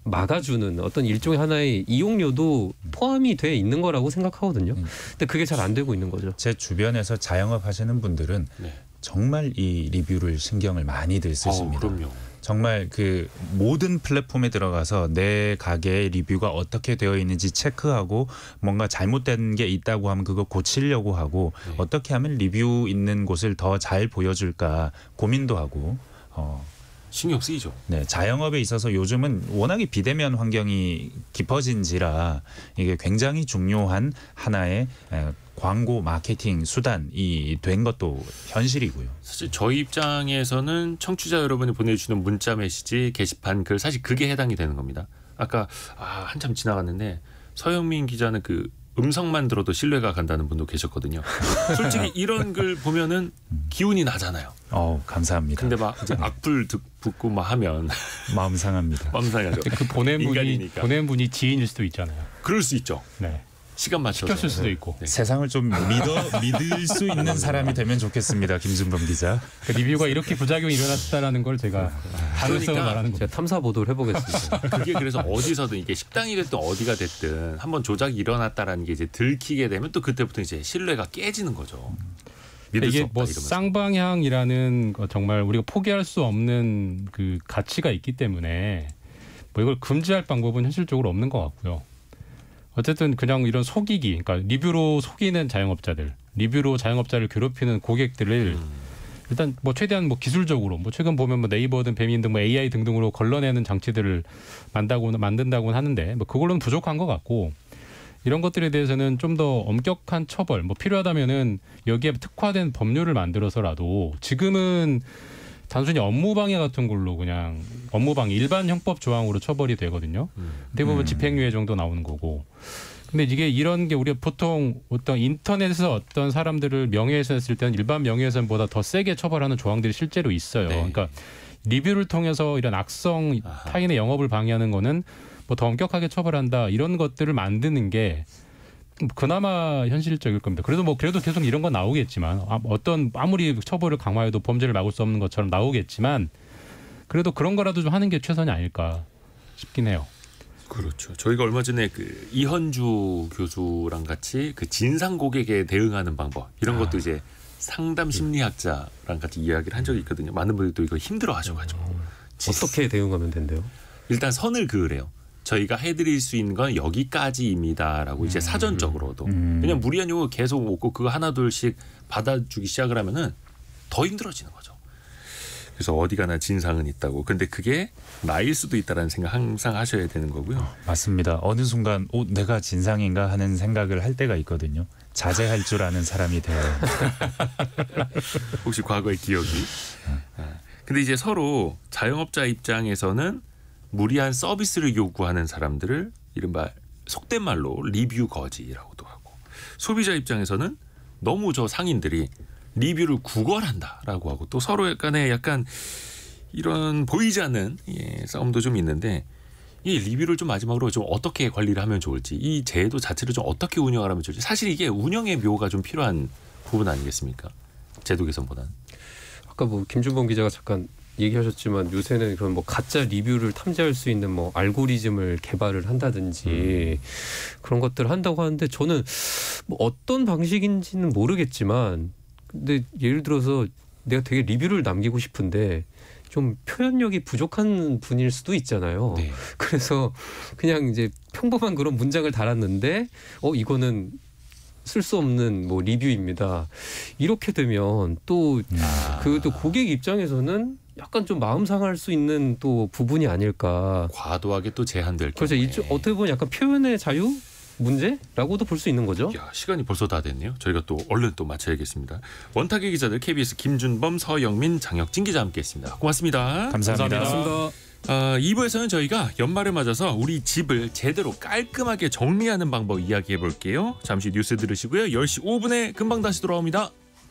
막아주는 어떤 일종의 하나의 이용료도 음. 포함이 돼 있는 거라고 생각하거든요. 음. 근데 그게 잘 안 되고 있는 거죠. 제 주변에서 자영업 하시는 분들은 네. 정말 이 리뷰를 신경을 많이들 쓰십니다. 어, 정말 그 모든 플랫폼에 들어가서 내 가게의 리뷰가 어떻게 되어 있는지 체크하고 뭔가 잘못된 게 있다고 하면 그거 고치려고 하고 네. 어떻게 하면 리뷰 있는 곳을 더 잘 보여줄까 고민도 하고 어 신경 쓰이죠. 네, 자영업에 있어서 요즘은 워낙에 비대면 환경이 깊어진지라 이게 굉장히 중요한 하나의 광고 마케팅 수단이 된 것도 현실이고요. 사실 저희 입장에서는 청취자 여러분이 보내주시는 문자 메시지 게시판 글 사실 그게 해당이 되는 겁니다. 아까 아, 한참 지나갔는데 서영민 기자는 그 음성만 들어도 신뢰가 간다는 분도 계셨거든요. 솔직히 이런 글 보면은 기운이 나잖아요. 어, 감사합니다. 근데 막 이제 네. 악플 듣, 붙고 막 하면 마음 상합니다. 마음 상하죠. 그 보낸 분이 보낸 분이 지인일 수도 있잖아요. 그럴 수 있죠. 네. 시간 맞춰서 시켰을 수도 네. 있고 네. 세상을 좀 믿어 믿을 수 있는 사람이 되면 좋겠습니다 김준범 기자 그 리뷰가 이렇게 부작용이 일어났다라는 걸 제가 다루서 그러니까 말하는 제가 탐사 보도를 해보겠습니다 그게 그래서 어디서든 이게 식당이 됐든 어디가 됐든 한번 조작이 일어났다라는 게 이제 들키게 되면 또 그때부터 이제 신뢰가 깨지는 거죠 이게 뭐 이러면서. 쌍방향이라는 정말 우리가 포기할 수 없는 그 가치가 있기 때문에 뭐 이걸 금지할 방법은 현실적으로 없는 것 같고요. 어쨌든 그냥 이런 속이기, 그러니까 리뷰로 속이는 자영업자들, 리뷰로 자영업자를 괴롭히는 고객들을 음. 일단 뭐 최대한 뭐 기술적으로 뭐 최근 보면 뭐 네이버든 배민 든뭐 AI 등등으로 걸러내는 장치들을 만다고 만든다고 하는데 뭐 그걸로는 부족한 것 같고 이런 것들에 대해서는 좀 더 엄격한 처벌 뭐 필요하다면은 여기에 특화된 법률을 만들어서라도 지금은 단순히 업무 방해 같은 걸로 그냥 업무 방해 일반 형법 조항으로 처벌이 되거든요. 대부분 음. 집행유예 정도 나오는 거고. 근데 이게 이런 게 우리가 보통 어떤 인터넷에서 어떤 사람들을 명예훼손 했을 때는 일반 명예훼손보다 더 세게 처벌하는 조항들이 실제로 있어요. 네. 그러니까 리뷰를 통해서 이런 악성 타인의 영업을 방해하는 거는 뭐더 엄격하게 처벌한다 이런 것들을 만드는 게 그나마 현실적일 겁니다. 그래도 뭐 그래도 계속 이런 건 나오겠지만 아, 뭐 어떤 아무리 처벌을 강화해도 범죄를 막을 수 없는 것처럼 나오겠지만 그래도 그런 거라도 좀 하는 게 최선이 아닐까 싶긴 해요. 그렇죠. 저희가 얼마 전에 그 이현주 교수랑 같이 그 진상 고객에 대응하는 방법 이런 아. 것도 아. 이제 상담 네. 심리학자랑 같이 이야기를 한 적이 있거든요. 많은 분들도 이거 힘들어 하셔가지고 어. 어떻게 대응하면 된대요? 일단 선을 그으래요. 저희가 해드릴 수 있는 건 여기까지입니다라고 음. 이제 사전적으로도 음. 그냥 무리한 요구 계속 오고 그거 하나 둘씩 받아주기 시작을 하면은 더 힘들어지는 거죠. 그래서 어디 가나 진상은 있다고. 근데 그게 나일 수도 있다라는 생각 항상 하셔야 되는 거고요. 어, 맞습니다. 어느 순간 어, 내가 진상인가 하는 생각을 할 때가 있거든요. 자제할 줄 아는 사람이 돼요. 혹시 과거의 기억이? 음. 아. 근데 이제 서로 자영업자 입장에서는 무리한 서비스를 요구하는 사람들을 이른바 속된 말로 리뷰 거지라고도 하고 소비자 입장에서는 너무 저 상인들이 리뷰를 구걸한다라고 하고 또 서로 간에 약간 이런 보이지 않는 예, 싸움도 좀 있는데 이 리뷰를 좀 마지막으로 좀 어떻게 관리를 하면 좋을지 이 제도 자체를 좀 어떻게 운영을 하면 좋을지 사실 이게 운영의 묘가 좀 필요한 부분 아니겠습니까? 제도 개선보다는 아까 뭐 김준범 기자가 잠깐 얘기하셨지만 요새는 그런 뭐 가짜 리뷰를 탐지할 수 있는 뭐 알고리즘을 개발을 한다든지 음. 그런 것들을 한다고 하는데 저는 뭐 어떤 방식인지는 모르겠지만 근데 예를 들어서 내가 되게 리뷰를 남기고 싶은데 좀 표현력이 부족한 분일 수도 있잖아요. 네. 그래서 그냥 이제 평범한 그런 문장을 달았는데 어 이거는 쓸 수 없는 뭐 리뷰입니다. 이렇게 되면 또 그또 아. 그 고객 입장에서는 약간 좀 마음 상할 수 있는 또 부분이 아닐까. 과도하게 또 제한될 경우. 그래서 이쪽 어떻게 보면 약간 표현의 자유 문제라고도 볼 수 있는 거죠. 야, 시간이 벌써 다 됐네요. 저희가 또 얼른 또 마쳐야겠습니다. 원탁의 기자들 KBS 김준범, 서영민, 장혁진 기자 함께했습니다. 고맙습니다. 감사합니다. 감사합니다. 아, 2부에서는 저희가 연말을 맞아서 우리 집을 제대로 깔끔하게 정리하는 방법 이야기해 볼게요. 잠시 뉴스 들으시고요. 10시 5분에 금방 다시 돌아옵니다.